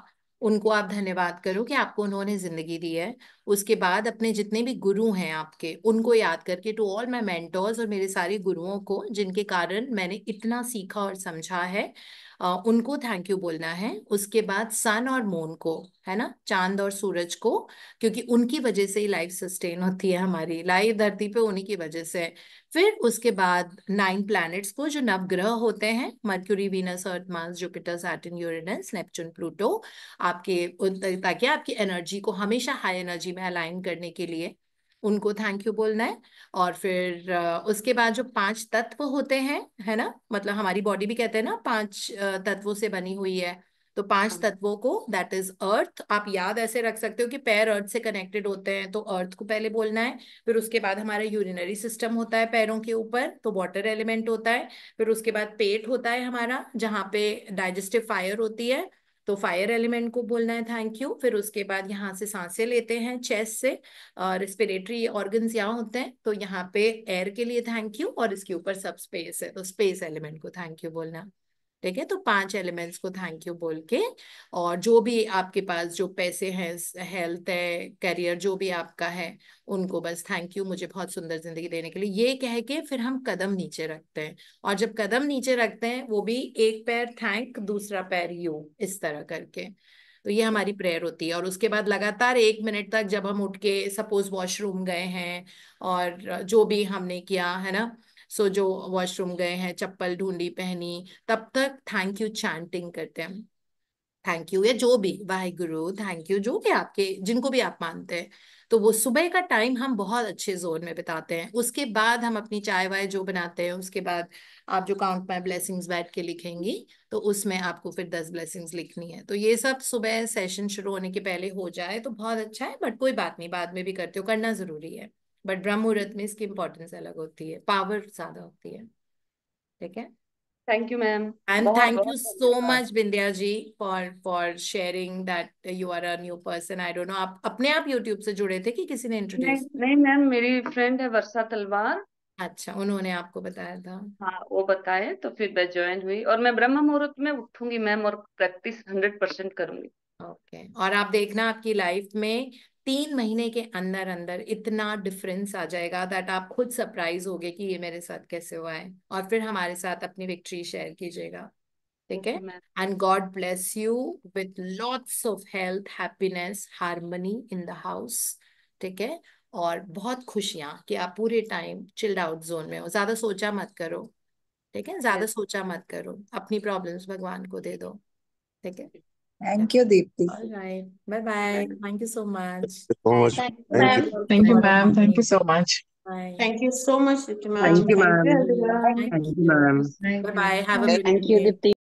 उनको आप धन्यवाद करो कि आपको उन्होंने ज़िंदगी दी है उसके बाद अपने जितने भी गुरु हैं आपके उनको याद करके टू ऑल माई मेंटोर्स और मेरे सारे गुरुओं को जिनके कारण मैंने इतना सीखा और समझा है उनको थैंक यू बोलना है उसके बाद सन और मून को है ना चांद और सूरज को क्योंकि उनकी वजह से ही लाइफ सस्टेन होती है हमारी लाइफ धरती पे उन्हीं की वजह से फिर उसके बाद नाइन प्लैनेट्स को जो नवग्रह होते हैं Mercury Venus Earth Mars Jupiter Saturn Uranus Neptune Pluto आपके ताकि आपकी एनर्जी को हमेशा हाई एनर्जी में अलाइन करने के लिए उनको थैंक यू बोलना है और फिर उसके बाद जो पांच तत्व होते हैं है ना मतलब हमारी बॉडी भी कहते हैं ना पांच तत्वों से बनी हुई है तो पांच हाँ। तत्वों को दैट इज अर्थ आप याद ऐसे रख सकते हो कि पैर अर्थ से कनेक्टेड होते हैं तो अर्थ को पहले बोलना है फिर उसके बाद हमारा यूरिनरी सिस्टम होता है पैरों के ऊपर तो वाटर एलिमेंट होता है फिर उसके बाद पेट होता है हमारा जहाँ पे डाइजेस्टिव फायर होती है तो फायर एलिमेंट को बोलना है थैंक यू फिर उसके बाद यहाँ से सांसें लेते हैं चेस्ट से और रिस्पिरेटरी ऑर्गन्स यहाँ होते हैं तो यहाँ पे एयर के लिए थैंक यू और इसके ऊपर सब स्पेस है तो स्पेस एलिमेंट को थैंक यू बोलना ठीक है तो पांच एलिमेंट्स को थैंक यू बोल के और जो भी आपके पास जो पैसे हैं हेल्थ है करियर जो भी आपका है उनको बस थैंक यू मुझे बहुत सुंदर जिंदगी देने के लिए ये कह के फिर हम कदम नीचे रखते हैं और जब कदम नीचे रखते हैं वो भी एक पैर थैंक दूसरा पैर यू इस तरह करके तो ये हमारी प्रेयर होती है और उसके बाद लगातार एक मिनट तक जब हम उठ के सपोज वॉशरूम गए हैं और जो भी हमने किया है ना सो जो वॉशरूम गए हैं चप्पल ढूंढी पहनी तब तक थैंक यू चैंटिंग करते हैं थैंक यू या जो भी वाहे गुरु थैंक यू जो भी आपके जिनको भी आप मानते हैं तो वो सुबह का टाइम हम बहुत अच्छे जोन में बिताते हैं उसके बाद हम अपनी चाय वाय जो बनाते हैं उसके बाद आप जो काउंट माई ब्लेसिंग्स बैठ के लिखेंगी तो उसमें आपको फिर दस ब्लेसिंग्स लिखनी है तो ये सब सुबह सेशन शुरू होने के पहले हो जाए तो बहुत अच्छा है बट कोई बात नहीं बाद में भी करते हो करना जरूरी है बट ब्रह्म मुहूर्त में इसकी इम्पोर्टेंस अलग होती है पावर ज्यादा होती है ठीक है thank you ma'am and thank you so much Bindiya ji for for sharing that you are a new person I don't know आप अपने आप यूट्यूब से जुड़े थे कि किसी ने introduce नहीं मैम मेरी फ्रेंड है वर्षा तलवार अच्छा उन्होंने आपको बताया था हाँ वो बताए तो फिर मैं ज्वाइन हुई और मैं ब्रह्म मुहूर्त में उठूंगी मैम और प्रैक्टिस हंड्रेड परसेंट करूंगी ओके okay. और आप देखना आपकी लाइफ में तीन महीने के अंदर अंदर इतना डिफरेंस आ जाएगा दैट आप खुद सरप्राइज हो कि ये मेरे साथ कैसे हुआ है और फिर हमारे साथ अपनी विक्ट्री शेयर कीजिएगा ठीक है and God bless you with lots of health happiness harmony in the house ठीक है और बहुत खुशियां कि आप पूरे टाइम चिल्ड आउट जोन में हो ज्यादा सोचा मत करो ठीक है ज्यादा सोचा मत करो अपनी प्रॉब्लम्स भगवान को दे दो ठीक है Thank you, Deepthi. All right. Bye bye. Thank you so much. Thank you, ma'am. Thank you, ma'am. Thank you so much. Bye. Thank you so much, Deepthi, ma'am. Thank you, ma'am. Thank you, ma'am. Bye bye. Have a good day. Thank you, Deepthi.